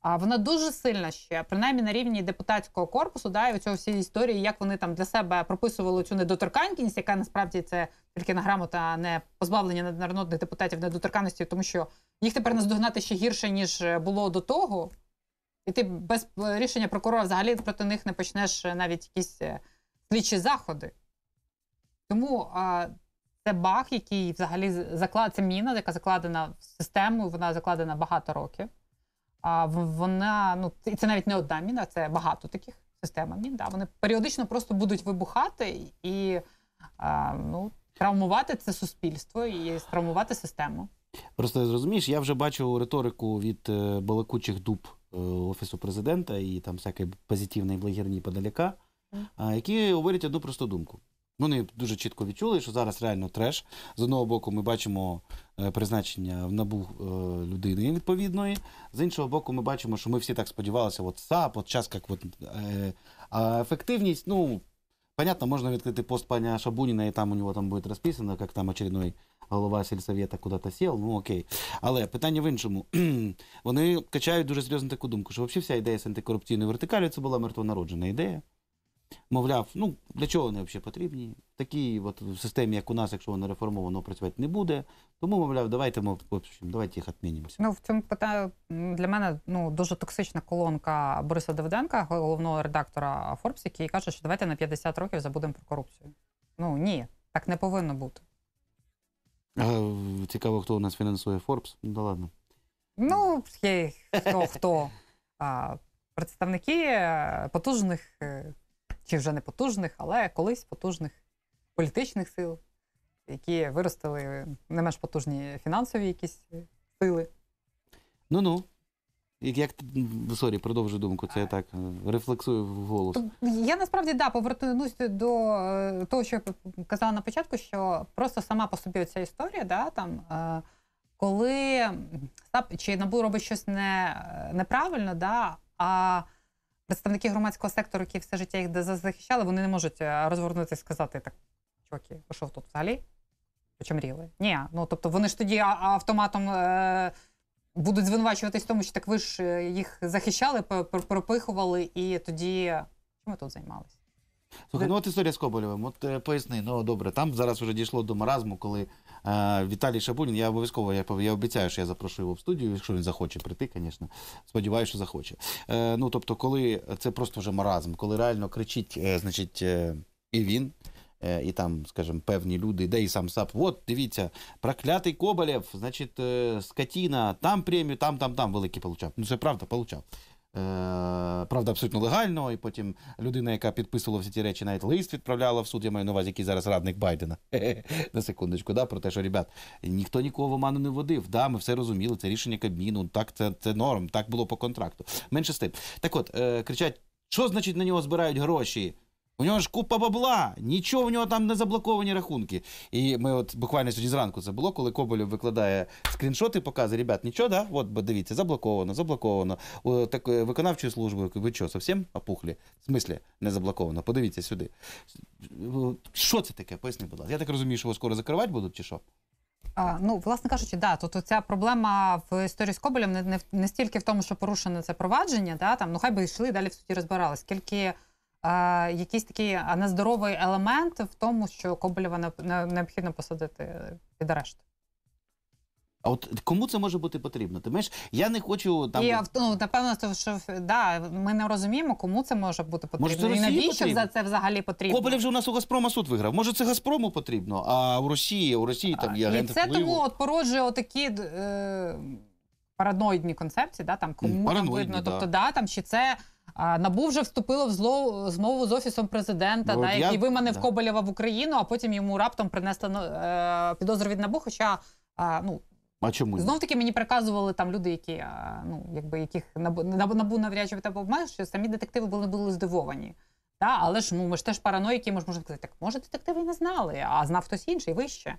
Speaker 2: А вона дуже сильна ще, принаймні на рівні депутатського корпусу, да, і цього всієї історії, як вони там для себе прописували цю недоторканність, яка насправді це тільки на грамота, не позбавлення народних депутатів недоторканності, тому що їх тепер наздогнати ще гірше, ніж е, було до того. І ти без рішення прокурора взагалі проти них не почнеш навіть якісь слідчі заходи. Тому а, це баг, який взагалі заклад... це міна, яка закладена в систему, вона закладена багато років. А вона, ну, це навіть не одна міна, це багато таких систем мін. Да. Вони періодично просто будуть вибухати і а, ну, травмувати це суспільство і травмувати систему.
Speaker 1: Просто зрозумієш, я вже бачу риторику від е, балакучих дуб е, офісу президента і там всякі позитивні і благірні подаляка які говорять одну просту думку. Вони дуже чітко відчули, що зараз реально треш. З одного боку, ми бачимо е, призначення в набу е, людини відповідної. З іншого боку, ми бачимо, що ми всі так сподівалися, от САП, от час, як от, е, а ефективність, ну. Понятно, можна відкрити пост пані Шабуніна, і там у нього там будет расписано, как там очередний голова сільсовєта куди то сел, ну окей. Але питання в іншому. Вони качають дуже серйозно таку думку, що взагалі вся ідея з антикорупційною вертикалі це була мертвонароджена ідея. Мовляв, ну для чого вони взагалі потрібні? Такі от в системі, як у нас, якщо воно реформовано, працювати не буде. Тому, мовляв, давайте ми давайте їх відмінімося.
Speaker 2: Ну в цьому питанні для мене ну дуже токсична колонка Бориса Давиденка, головного редактора Forbes, який каже, що давайте на 50 років забудемо про корупцію. Ну ні, так не повинно бути.
Speaker 1: А, цікаво, хто у нас фінансує Forbes. Ну да ладно.
Speaker 2: Ну, є хто хто. Представники е, потужних е, чи вже не потужних, але колись потужних політичних сил, які виростили не менш потужні фінансові якісь е, сили.
Speaker 1: Ну ну. Як сорі, продовжую думку, це я так е, рефлексую в голос.
Speaker 2: Тобто, я насправді да, повернусь до е, того, що я казала на початку, що просто сама по собі ця історія, да, там, коли чи набу робить щось не, неправильно, да, а представники громадського сектору, які все життя їх захищали, вони не можуть е, розвернутися і сказати так, чуваки, ви що тут взагалі? мріли? Ні, ну тобто вони ж тоді автоматом е, будуть звинувачуватись в тому, що так ви ж е, їх захищали, пропихували, і тоді чим ми тут займалися?
Speaker 1: Слухай, ну от історія з Коболєвим, от е, поясни, ну добре, там зараз вже дійшло до маразму, коли е, Віталій Шабулін, я обов'язково я, я обіцяю, що я запрошу його в студію, якщо він захоче прийти, звісно. Сподіваюся, що захоче. Е, Ну тобто, коли це просто вже маразм, коли реально кричить, е, значить, е, і він. Е, і там, скажімо, певні люди, де і сам САП. От, дивіться, проклятий Коболєв, значить, е, Скотіна, там премію, там, там, там великий получав. Ну, це правда, получав. Е, правда, абсолютно легально, і потім людина, яка підписувала всі ті речі, навіть лист відправляла в суд. Я маю на увазі, який зараз радник Байдена. На секундочку, да, про те, що ребят, ніхто нікого в оману не водив. Да, ми все розуміли, це рішення Кабміну, так це це норм, так було по контракту. Менше з тим. Так от, е, кричать: що значить на нього збирають гроші? У нього ж купа бабла, нічого в нього там не заблоковані рахунки. І ми, от буквально сьогодні зранку це було, коли Коболєв викладає скріншоти, показує, ребят, нічого, да? От дивіться, заблоковано, заблоковано. О, так, е, виконавчою службою, ви що, зовсім опухлі? В смислі, не заблоковано. Подивіться сюди. Що це таке? Поясни, будь ласка. Я так розумію, що його скоро закривати будуть, чи що?
Speaker 2: А, Ну, власне кажучи, да, тут ця проблема в історії з Коболем не, не не, стільки в тому, що порушено це провадження, да, там, ну хай би йшли далі в суді розбирали, скільки якийсь такий нездоровий елемент в тому, що Коболєва необхідно посадити під
Speaker 1: арешт. А от кому це може бути потрібно? Ти маєш, я не хочу там. І,
Speaker 2: ну, напевно, то що да, ми не розуміємо, кому це може бути потрібно. Може, це І навіщо потрібно? за це взагалі потрібно? Коболєв
Speaker 1: вже у нас у Газпрома суд виграв. Може, це Газпрому потрібно, а у Росії, у Росії там є агент І це впливу. тому
Speaker 2: от породжує отакі. Е... Параноїдні концепції, да, там кому там видно, да. тобто да, там чи це а Набу вже вступило в зло змову з офісом президента, ну, да, який я... виманив да. Коболєва в Україну, а потім йому раптом принесли ну, е, підозру від набу. Хоча е, ну а чому знов таки мені приказували там люди, які е, ну якби яких набу набу навряд чи там обмеж, що самі детективи були були здивовані. Та, але ж ну ми ж теж параноїки, ми ж можемо сказати, так може детективи не знали, а знав хтось інший вище.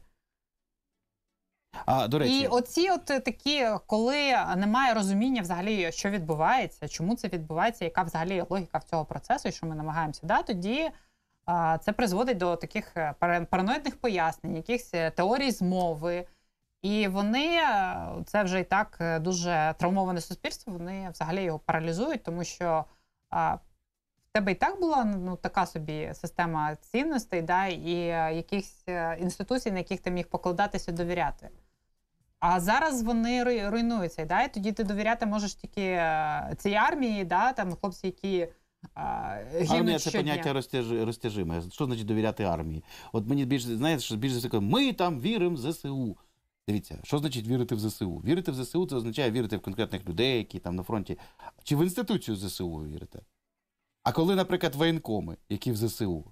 Speaker 1: А до речі, і
Speaker 2: оці, от е, такі, е, коли немає розуміння, взагалі що відбувається, чому це відбувається, яка взагалі логіка в цього процесу, і що ми намагаємося, да, тоді а, це призводить до таких е, параноїдних пояснень, якихось теорій змови. І вони це вже і так дуже травмоване суспільство. Вони взагалі його паралізують, тому що а, в тебе і так була ну така собі система цінностей, да, і якихось інституцій, на яких ти міг покладатися, довіряти. А зараз вони руйнуються. Да? І тоді ти довіряти можеш тільки е, цій армії, да? там хлопці, які. Е, а, Армія ну, це поняття
Speaker 1: розтяж, розтяжиме. Що значить довіряти армії? От мені більш що більш за ми там віримо в ЗСУ. Дивіться, що значить вірити в ЗСУ? Вірити в ЗСУ це означає вірити в конкретних людей, які там на фронті, чи в інституцію ЗСУ вірите. А коли, наприклад, воєнкоми, які в ЗСУ,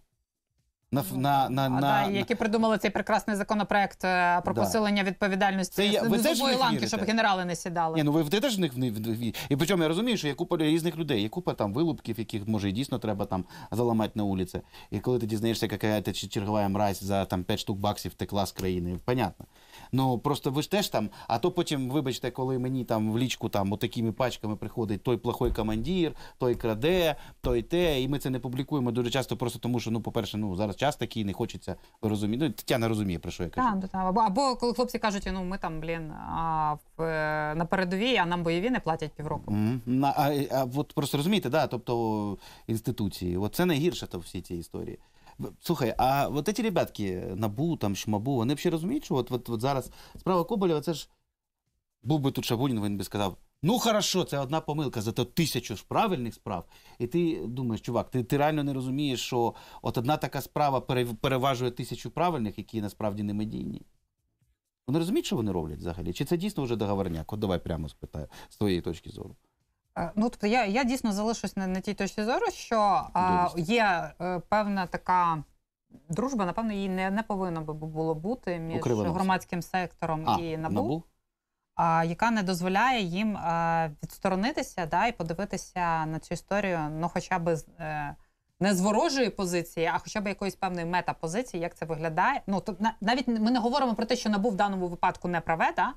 Speaker 1: на на, на, на, да, на які
Speaker 2: придумали цей прекрасний законопроект е, про да. посилення відповідальності це, ви теж ланки, вірите? щоб генерали не сідали. Ні, ну
Speaker 1: ви теж не в і причому я розумію, що є купа різних людей, є купа там вилупків, яких може і дійсно треба там заламати на вулиці. І коли ти дізнаєшся, яка ти чергова мразь за там 5 штук баксів текла з країни, понятно. Ну просто ви ж теж там. А то потім, вибачте, коли мені там в лічку там отакими пачками приходить той плохой командир, той краде, той те. І ми це не публікуємо дуже часто, просто тому що ну, по-перше, ну зараз час такий, не хочеться розуміти. Ну, Тетяна розуміє про що я кажу.
Speaker 2: Там, ну, Або, або коли хлопці кажуть, ну ми там блін а, в, е, на передовій, а нам бойові не платять півроку.
Speaker 1: Mm -hmm. а, а, а от просто розумієте, да, тобто інституції, От це найгірше то всі ці історії. Слухай, а от ці ребятки, Набу, там, Шмабу, вони взагалі розуміють, що от, от, от зараз справа Коболєва, це ж був би тут Шабунін, він би сказав. Ну, хорошо, це одна помилка, зато тисячу ж правильних справ. І ти думаєш, чувак, ти ти реально не розумієш, що от одна така справа переважує тисячу правильних, які насправді не медійні. Вони розуміють, що вони роблять взагалі? Чи це дійсно вже договорняк? От давай прямо спитаю з твоєї точки зору.
Speaker 2: Е, ну, тобто я я дійсно залишусь на, на тій точці зору, що а, є е, певна така дружба, напевно, її не не повинно би було бути між Укриваність. громадським сектором а, і НАБУ, НАБУ, А, яка не дозволяє їм а, е, відсторонитися да, і подивитися на цю історію, ну хоча б е, не з ворожої позиції, а хоча б якоїсь певної метапозиції, як це виглядає. Ну, то, навіть ми не говоримо про те, що НАБУ в даному випадку не праве, да?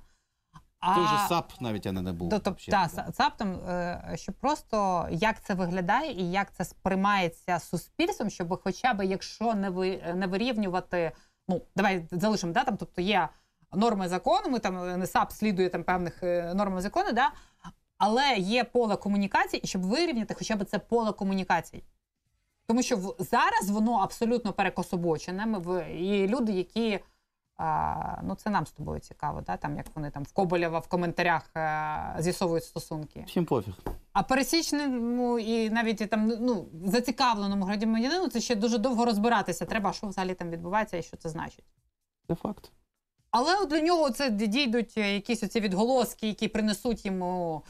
Speaker 1: А... Це вже САП навіть я не був. Тобто, та,
Speaker 2: САП там, е, що просто як це виглядає і як це сприймається суспільством, щоб хоча б якщо не ви не вирівнювати, ну давай залишимо да, там, тобто є норми закону, ми там е, не САП слідує там певних е, норм закону, да, але є поле комунікації, і щоб вирівняти хоча б це поле комунікацій. Тому що в зараз воно абсолютно перекособочене. Ми і люди, які. А, Ну, це нам з тобою цікаво, да? там як вони там в Коболєва в коментарях е, з'ясовують стосунки. Всім пофіг. А пересічному і навіть і там ну зацікавленому громадянину це ще дуже довго розбиратися. Треба, що взагалі там відбувається і що це значить. Це факт. Але для нього це дійдуть якісь оці відголоски, які принесуть йому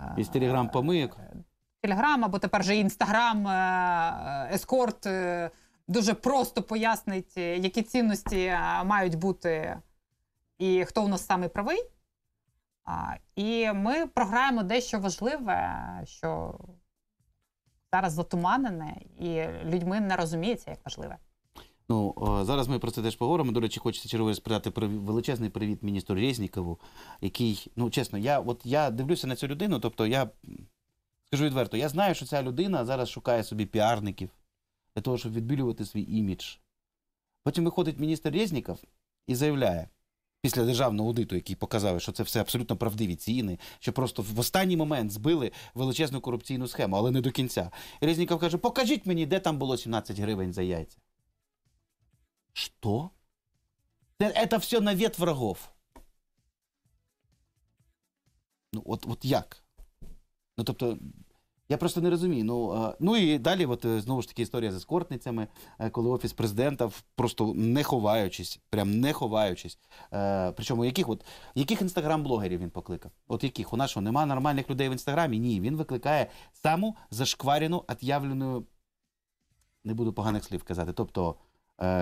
Speaker 1: е, із телеграм помийок. Е,
Speaker 2: телеграм або тепер же інстаграм, ескорт дуже просто пояснить, е, які цінності е, мають бути, і хто у нас саме правий. І ми програємо дещо важливе, що зараз затуманене, і людьми не розуміється, як важливе.
Speaker 1: Ну, зараз ми про це теж поговоримо. До речі, хочеться чергове спитати про величезний привіт міністру Резнікову, який, ну чесно, я от я дивлюся на цю людину. Тобто, я скажу відверто, я знаю, що ця людина зараз шукає собі піарників, для того, щоб відбілювати свій імідж. Потім виходить міністр Резніков і заявляє, після державного аудиту, який показав, що це все абсолютно правдиві ціни, що просто в останній момент збили величезну корупційну схему, але не до кінця. І Резніков каже: Покажіть мені, де там було 17 гривень за яйця. Що? Це все навет врагов. Ну, от, от як? Ну, тобто. Я просто не розумію. Ну е, ну і далі, от е, знову ж таки, історія з ескортницями, е, коли офіс президента просто не ховаючись, прям не ховаючись. Причому яких от яких інстаграм-блогерів він покликав? От яких у нас що, нема нормальних людей в інстаграмі? Ні, він викликає саму зашкварену, от'явлену, не буду поганих слів казати. Тобто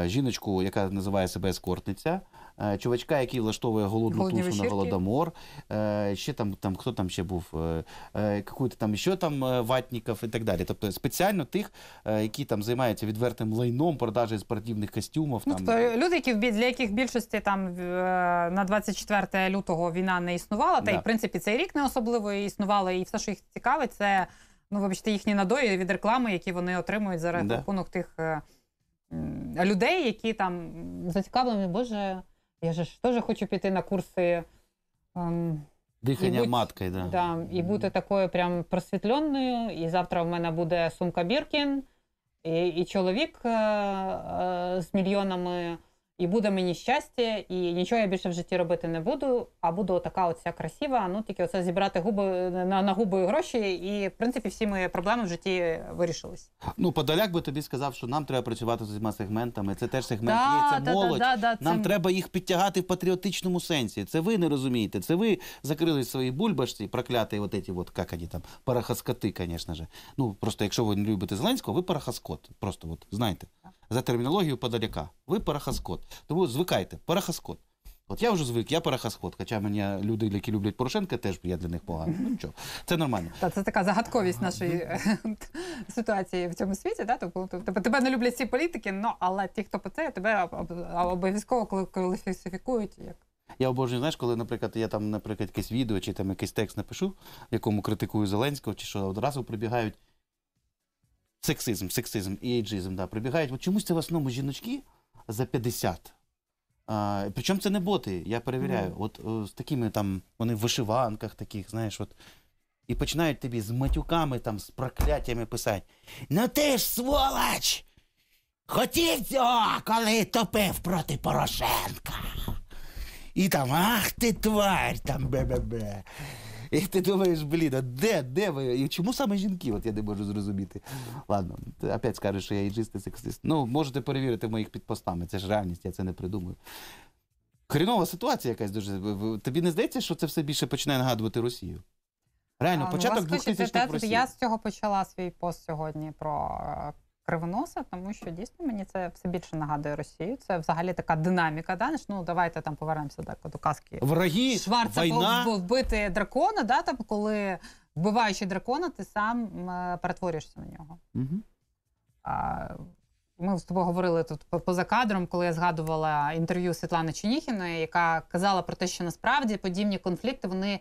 Speaker 1: жіночку, яка називає себе ескортниця. Е, чувачка, який влаштовує голодну Голодні тушу вечірки. на голодомор. Е, ще там там хто там ще був, якийсь е, там ще там ватніков і так далі. Тобто спеціально тих, які там займаються відвертим лайном, продажею спортивних костюмів. Ну, там. Тобто
Speaker 2: люди, які для яких більшості там на 24 лютого війна не існувала, та да. і в принципі цей рік не особливо існувало. і все, що їх цікавить, це. Ну, вибачте, їхні надої від реклами, які вони отримують за рахунок да. тих людей, які там зацікавлені, боже. Я же ж теж хочу піти на курси. ем,
Speaker 1: Дихання Мабуть, маткою, да.
Speaker 2: Да, і бути такою прям просвітленою. І завтра в мене буде сумка Біркін, і, і чоловік е, е, з мільйонами і буде мені щастя, і нічого я більше в житті робити не буду. А буду така оця красива. Ну тільки оце зібрати губи е, на, на губи гроші, і в принципі всі мої проблеми в житті вирішились.
Speaker 1: Ну подоляк би тобі сказав, що нам треба працювати з усіма сегментами. Це теж сегмент да, є. Це да, молодь. Да, да, да, нам це... треба їх підтягати в патріотичному сенсі. Це ви не розумієте. Це ви закрили свої бульбашці, прокляті от ці, от, як вони там парахаскоти, звісно ж. Ну просто якщо ви не любите Зеленського, ви парахаскот. Просто от знаєте за термінологію Подоляка. Ви парахаскот. Тому звикайте, парахаскот. От я вже звик, я парахаскот. Хоча мені люди, які люблять Порошенка, теж я для них погано. Ну нічого, це нормально.
Speaker 2: Та це така загадковість нашої е, ситуації в цьому світі. Да? Тобто, тобто тебе не люблять всі політики, але ті, хто по це, тебе обов'язково кваліфікують як.
Speaker 1: Я обожнюю, знаєш, коли, наприклад, я там, наприклад, якесь відео чи там якийсь текст напишу, якому критикую Зеленського, чи що одразу прибігають сексизм, сексизм і ейджизм, да, прибігають. От чомусь це в основному жіночки за 50. А, Причому це не боти, я перевіряю. Mm. От о, е, з такими там вони в вишиванках таких, знаєш, от. І починають тобі з матюками, там, з прокляттями писати. Ну ти ж сволоч! Хотів цього, коли топив проти Порошенка. І там, ах ти тварь, там бе-бе-бе. І ти думаєш, блін, а де, де ви? І чому саме жінки? От я не можу зрозуміти. Ладно, ти опять скажеш, що я іджист і сексист. Ну, можете перевірити моїх підпостами. Це ж реальність, я це не придумую. Хрінова ситуація якась дуже. Тобі не здається, що це все більше починає нагадувати Росію? Реально, а, ну, початок ну, 2000-х в Я з
Speaker 2: цього почала свій пост сьогодні про е, кривоноса, тому що дійсно мені це все більше нагадує Росію. Це взагалі така динаміка. Да? Ну давайте там повернемося так до казки.
Speaker 1: Враги, Шварца війна.
Speaker 2: вбити дракона, да? там, коли вбиваючи дракона, ти сам е, перетворюєшся на нього. Угу. А, ми з тобою говорили тут поза кадром, коли я згадувала інтерв'ю Світлани Чиніхіної, яка казала про те, що насправді подібні конфлікти вони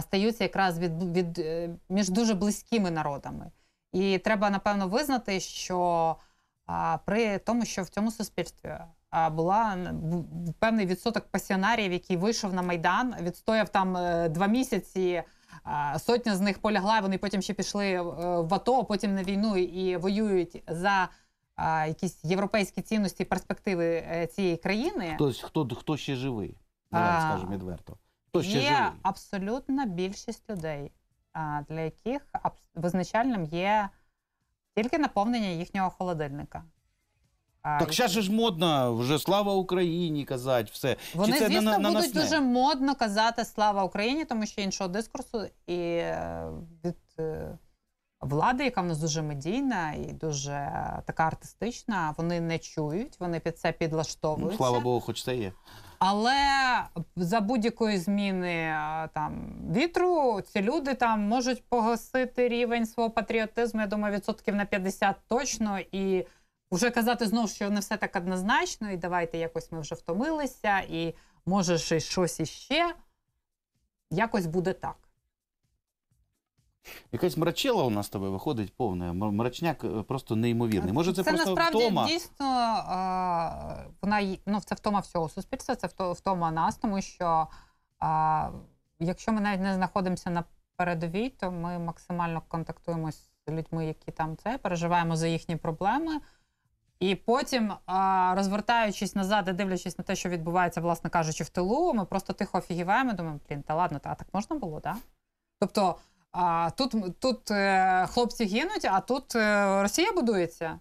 Speaker 2: стаються якраз від від е, між дуже близькими народами. І треба напевно визнати, що а, при тому, що в цьому суспільстві а, була був певний відсоток пасіонарів, який вийшов на майдан, відстояв там е, два місяці. Сотня з них полягла, вони потім ще пішли е, в АТО, потім на війну і воюють за якісь європейські цінності, перспективи е, цієї країни. Хтось
Speaker 1: хто хто ще живий, давайте скажемо відверто. Хто ще є живий?
Speaker 2: абсолютна більшість людей, для яких визначальним є тільки наповнення їхнього холодильника. Так
Speaker 1: зараз ж модно вже слава Україні казати все. Вони Чи це звісно на, на, будуть дуже
Speaker 2: модно казати слава Україні, тому що іншого дискурсу і е, від е, влади, яка в нас дуже медійна і дуже така артистична, вони не чують, вони під це ну, підлаштовуються. Ну, слава
Speaker 1: Богу, хоч це є.
Speaker 2: Але за будь-якої зміни е, там вітру ці люди там можуть погасити рівень свого патріотизму. Я думаю, відсотків на 50 точно і. Вже казати знову, що не все так однозначно, і давайте якось ми вже втомилися, і може щось іще. Якось буде так.
Speaker 1: Якась мрачела у нас з тобою виходить повна. Мрачняк е, просто неймовірний. Може, це, це просто насправді втома? дійсно
Speaker 2: вона ну, це втома всього суспільства, це втома нас, тому що а, якщо ми навіть не знаходимося на передовій, то ми максимально контактуємо з людьми, які там це переживаємо за їхні проблеми. І потім, розвертаючись назад і дивлячись на те, що відбувається, власне кажучи, в тилу, ми просто тихо офігіваємо, думаємо, блін, та ладно, та так можна було, да? Тобто а тут тут е, хлопці гинуть, а тут е, Росія будується.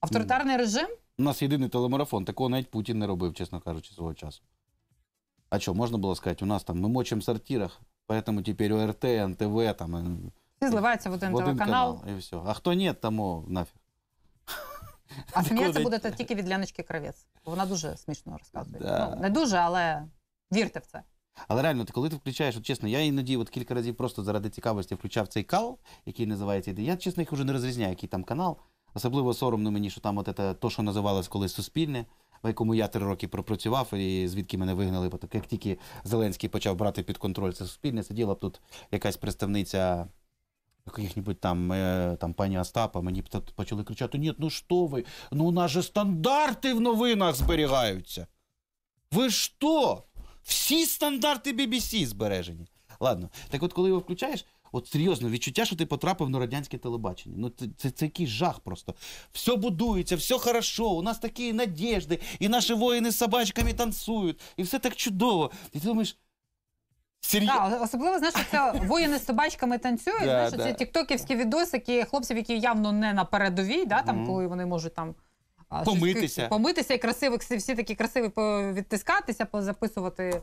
Speaker 2: Авторитарний режим?
Speaker 1: У нас єдиний телемарафон, такого навіть Путін не робив, чесно кажучи, свого часу. А що, можна було сказати, у нас там ми мочимо в сортирах, поэтому тепер ОРТ, НТВ там. Е,
Speaker 2: Всі зливаються в один в телеканал. Один
Speaker 1: канал, і все. А хто ні, тому нафіг. А сміятися буде
Speaker 2: тільки від Ляночки Кравець. Вона дуже смішно розказує. Да. Ну, Не дуже, але вірте в це.
Speaker 1: Але реально, ти коли ти включаєш, от чесно, я іноді от кілька разів просто заради цікавості включав цей кал, який називається Я, чесно, їх уже не розрізняю, який там канал. Особливо соромно мені, що там от це, то, що називалось колись Суспільне, в якому я три роки пропрацював, і звідки мене вигнали, бо так як тільки Зеленський почав брати під контроль це суспільне, сиділа б тут якась представниця яких-нибудь там е, там пані Остапа, мені б почали кричати: Ні, ну що ви? Ну у нас же стандарти в новинах зберігаються. Ви що? Всі стандарти BBC збережені. Ладно, так от, коли його включаєш, от серйозно відчуття, що ти потрапив на радянське телебачення. Ну це це, це якийсь жах просто. Все будується, все хорошо. У нас такі надіжди, і наші воїни з собачками танцюють, і все так чудово. І ти думаєш. Так, особливо знаєш, що це воїни з собачками танцюють.
Speaker 2: Да, знаєш, да. ці тіктоківські відосики хлопців, які явно не на передовій, да, там, mm -hmm. коли вони можуть там
Speaker 1: помитися.
Speaker 2: помитися і красиво, всі такі красиві відтискатися, позаписувати.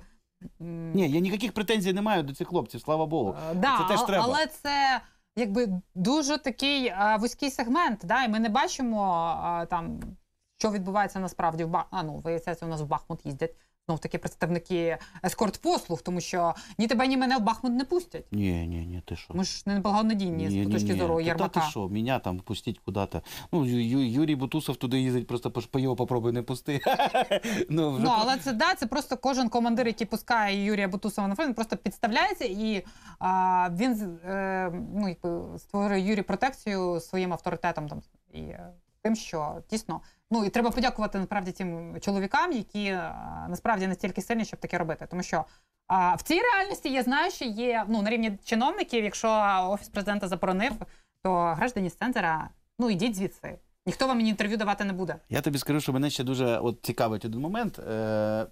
Speaker 1: Ні, я ніяких претензій не маю до цих хлопців, слава Богу. А, е, да, це теж треба. Але
Speaker 2: це якби дуже такий а, е, вузький сегмент, да, і ми не бачимо а, е, там, що відбувається насправді в Бахмуті. А ну, виявляється, у нас в Бахмут їздять знов таки представники ескорт-послуг, тому що ні тебе, ні мене в Бахмут не пустять.
Speaker 1: Ні, ні, ні, ти що? Ми ж не благонадійні з точки зору Ярмака. Та ти що, мене там пустіть куди-то. Ну, Ю- Юрій Бутусов туди їздить, просто по його попробуй не пусти. ну, вже... ну,
Speaker 2: але це да, це просто кожен командир, який пускає Юрія Бутусова на фронт, просто підставляється і а, він е, ну, якби створює Юрі протекцію своїм авторитетом там і е, тим, що дійсно Ну і треба подякувати насправді тим чоловікам, які е, насправді настільки сильні, щоб таке робити. Тому що а, в цій реальності я знаю, що є ну на рівні чиновників, якщо офіс президента заборонив, то граждані з цензора ну йдіть звідси. Ніхто вам мені інтерв'ю давати не буде.
Speaker 1: Я тобі скажу, що мене ще дуже от цікавить один момент. Е-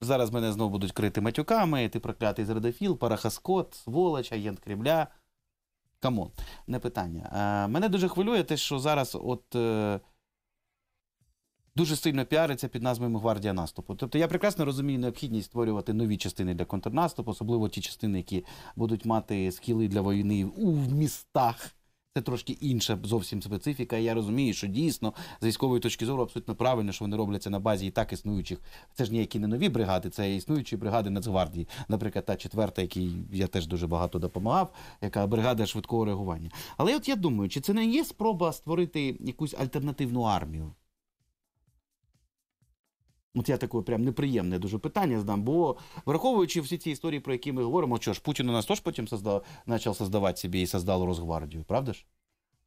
Speaker 1: Зараз мене знову будуть крити матюками, ти проклятий зрадофіл, парахаскот, сволоч, агент Кремля. Камон, не питання. Е, Мене дуже хвилює те, що зараз, от. Е, дуже сильно піариться під назвами Гвардія наступу. Тобто я прекрасно розумію необхідність створювати нові частини для контрнаступу, особливо ті частини, які будуть мати схили для війни у містах. Це трошки інша зовсім специфіка. Я розумію, що дійсно з військової точки зору абсолютно правильно, що вони робляться на базі і так існуючих. Це ж ніякі не нові бригади, це існуючі бригади Нацгвардії. Наприклад, та четверта, якій я теж дуже багато допомагав, яка бригада швидкого реагування. Але от я думаю, чи це не є спроба створити якусь альтернативну армію? От я таке прям неприємне дуже питання здам. Бо враховуючи всі ці історії, про які ми говоримо, що ж Путін у нас теж потім создав, почав создавати собі і создав Росгвардію, правда ж?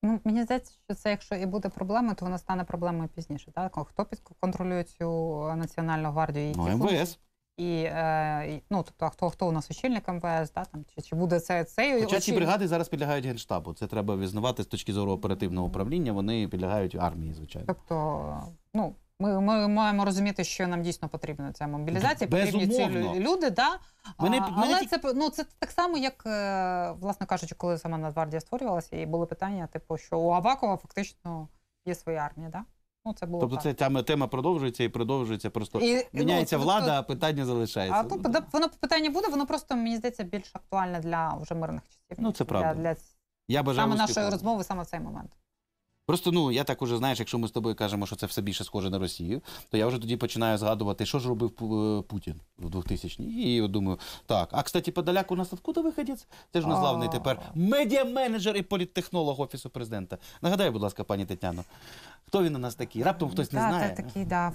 Speaker 2: Ну, Мені здається, що це якщо і буде проблема, то вона стане проблемою пізніше. Так? Хто контролює цю е, національну гвардію і ну, МВС? І, е, ну, тобто, а хто хто у нас очільник МВС, да, там, чи чи буде це цей Хоча ці бригади
Speaker 1: зараз підлягають Генштабу. Це треба визнавати з точки зору оперативного управління, вони підлягають армії, звичайно.
Speaker 2: Тобто, ну, ми ми маємо розуміти, що нам дійсно потрібна ця мобілізація. Потрібні ці люди, да мене, а, мене але тільки... це ну це так само, як е, власне кажучи, коли сама Нацгвардія створювалася, і були питання, типу, що у Авакова фактично є своя армія, да? Ну, це було тобто так.
Speaker 1: це тема, продовжується і продовжується просто і, ну, міняється ну, влада, а питання залишається. А то
Speaker 2: ну, да. воно питання буде, воно просто мені здається більш актуальне для вже мирних часів. Ну це правда для, для...
Speaker 1: я бажаю саме успіху. нашої
Speaker 2: розмови саме в цей момент.
Speaker 1: Просто ну я так уже знаєш, якщо ми з тобою кажемо, що це все більше схоже на Росію, то я вже тоді починаю згадувати, що ж робив е, Путін в 2000 ні І от думаю, так. А кстати, Подоляк у нас откуда виходець? Це ж у нас главний тепер менеджер і політтехнолог офісу президента. Нагадай, будь ласка, пані Тетяно, хто він у нас такий? Раптом хтось не знає. Так,
Speaker 2: такий да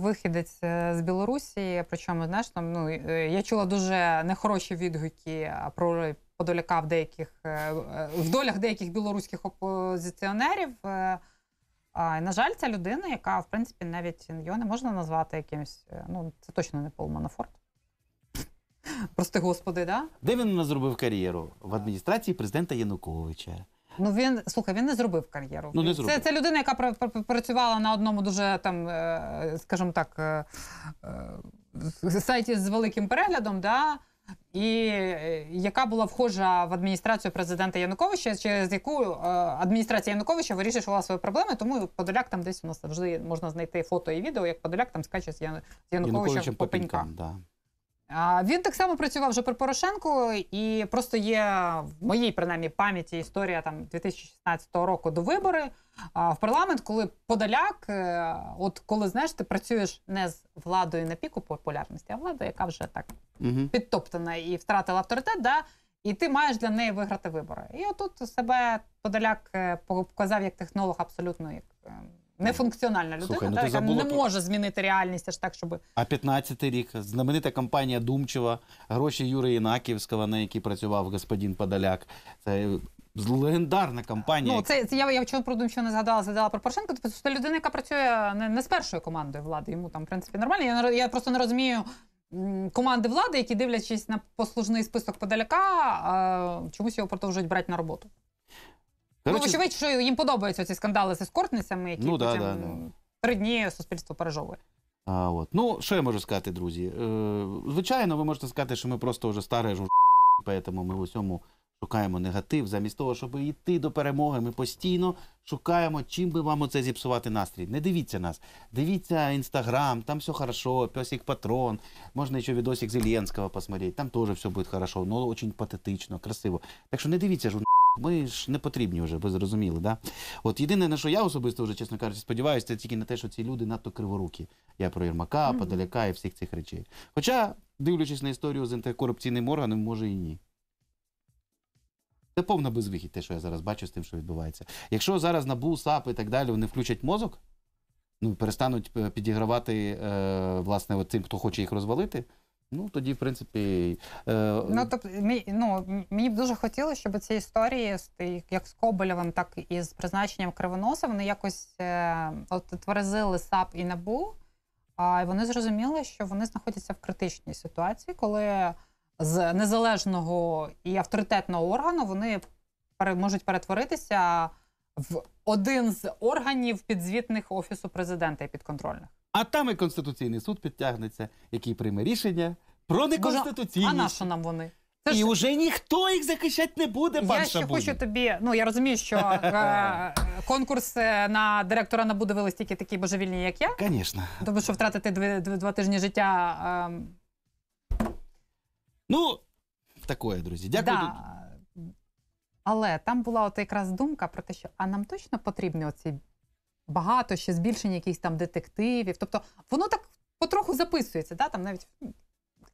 Speaker 2: вихідець е, з Білорусі. Причому знаєш там ну е, я чула дуже нехороші відгуки про. Подоляка в деяких е, е, в долях деяких білоруських опозиціонерів. Е, а, На жаль, ця людина, яка в принципі навіть його не можна назвати якимось. Ну це точно не Пол Манафорт.
Speaker 1: Прости господи, да? Де він не зробив кар'єру в адміністрації президента Януковича?
Speaker 2: Ну він слухай, він не зробив кар'єру. Ну не зробив. Це, це людина, яка працювала на одному дуже там, скажімо так, сайті з великим переглядом. да? і е, яка була вхожа в адміністрацію президента Януковича, через яку е, адміністрація Януковича вирішувала свої проблеми. Тому Подоляк там десь у нас завжди можна знайти фото і відео, як Подоляк там скаче з Януковичем, Януковичем по
Speaker 1: пенькам. Да.
Speaker 2: Він так само працював вже при Порошенку, і просто є в моїй принаймні пам'яті історія там 2016 року до вибори в парламент, коли Подаляк, е, от коли знаєш, ти працюєш не з владою на піку популярності, а влада, яка вже так угу. підтоптана і втратила авторитет, да, і ти маєш для неї виграти вибори. І отут себе подаляк е, показав як технолог абсолютно як ем, Нефункціональна людина, Слухай, ну та, яка не про- може змінити реальність аж так, щоб
Speaker 1: А 15-й рік знаменита компанія Думчева, гроші Юрія Інаківського, на які працював господин Подоляк. Це легендарна компанія. ну
Speaker 2: це, це я, я вчора про Думчева не згадала, згадала про Порошенка. Тобто це людина, яка працює не, не з першою командою влади. Йому там в принципі нормально. Я, не ро- я просто не розумію команди влади, які дивлячись на послужний список Подаляка, чомусь його продовжують брати на роботу. Ну, Короче, вочевидь, що їм подобаються ці скандали з ескортницями, які Ну, да, потім да, три дні суспільство пережовує.
Speaker 1: а, от. Ну, що я можу сказати, друзі? Е, звичайно, ви можете сказати, що ми просто вже старе жур... тому ми в усьому шукаємо негатив. Замість того, щоб йти до перемоги, ми постійно шукаємо, чим би вам оце зіпсувати настрій. Не дивіться нас. Дивіться Інстаграм, там все хорошо, песик патрон. Можна ще відосик Зеленського посмотреть, там теж все буде хорошо, ну очень патетично, красиво. Так що не дивіться журналістів. Ми ж не потрібні вже, ви зрозуміли, да? От єдине, на що я особисто вже, чесно кажучи, сподіваюся, це тільки на те, що ці люди надто криворукі. Я про Єрмака, Подаляка і всіх цих речей. Хоча, дивлячись на історію з антикорупційним органом, може і ні. Це повна безвихідь, те, що я зараз бачу з тим, що відбувається. Якщо зараз набу, САП і так далі, вони включать мозок, ну перестануть е, підігравати е, власне от тим, хто хоче їх розвалити. Ну тоді, в принципі, е... ну
Speaker 2: тобто мій ну, мені б дуже хотілося, щоб ці історії як з Коболєвим, так і з призначенням Кривоноса, вони якось е... от тверзили САП і набу, а вони зрозуміли, що вони знаходяться в критичній ситуації, коли з незалежного і авторитетного органу вони пере... можуть перетворитися в один з органів підзвітних офісу
Speaker 1: президента і підконтрольних. А там і Конституційний суд підтягнеться, який прийме рішення про неконституційність. А на що нам вони? Це І ж- вже ніхто їх захищати не буде, пан Я ще Шабун. хочу
Speaker 2: тобі. Ну я розумію, що е, конкурс е, на директора НАБУ дивились тільки такі божевільні, як я. Звісно. Тому що втратити дві, дві- два тижні життя. ем,
Speaker 1: Ну, такое, друзі. Дякую.
Speaker 2: Да. Але там була от якраз думка про те, що а нам точно потрібні оці багато ще збільшень якихось там детективів. Тобто воно так потроху записується, да? там навіть. Ну,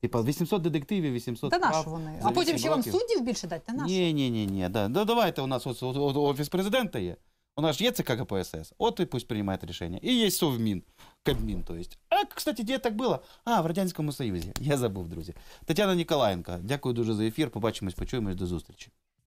Speaker 1: типа 800 детективів, 800 Та прав. вони. за А потім ще вам суддів
Speaker 2: більше дать, та наші. Ні,
Speaker 1: ні, ні, ні. Да. Ну, давайте у нас ось- ось- ось офіс президента є. У нас же є це КГПСС. От і пусть приймає рішення. І є Совмін, Кабмін, то есть. А, кстати, де так було? А, в Радянському Союзі. Я забув, друзі. Тетяна Ніколаєнка, дякую дуже за ефір. Побачимось, почуємось до зустрічі.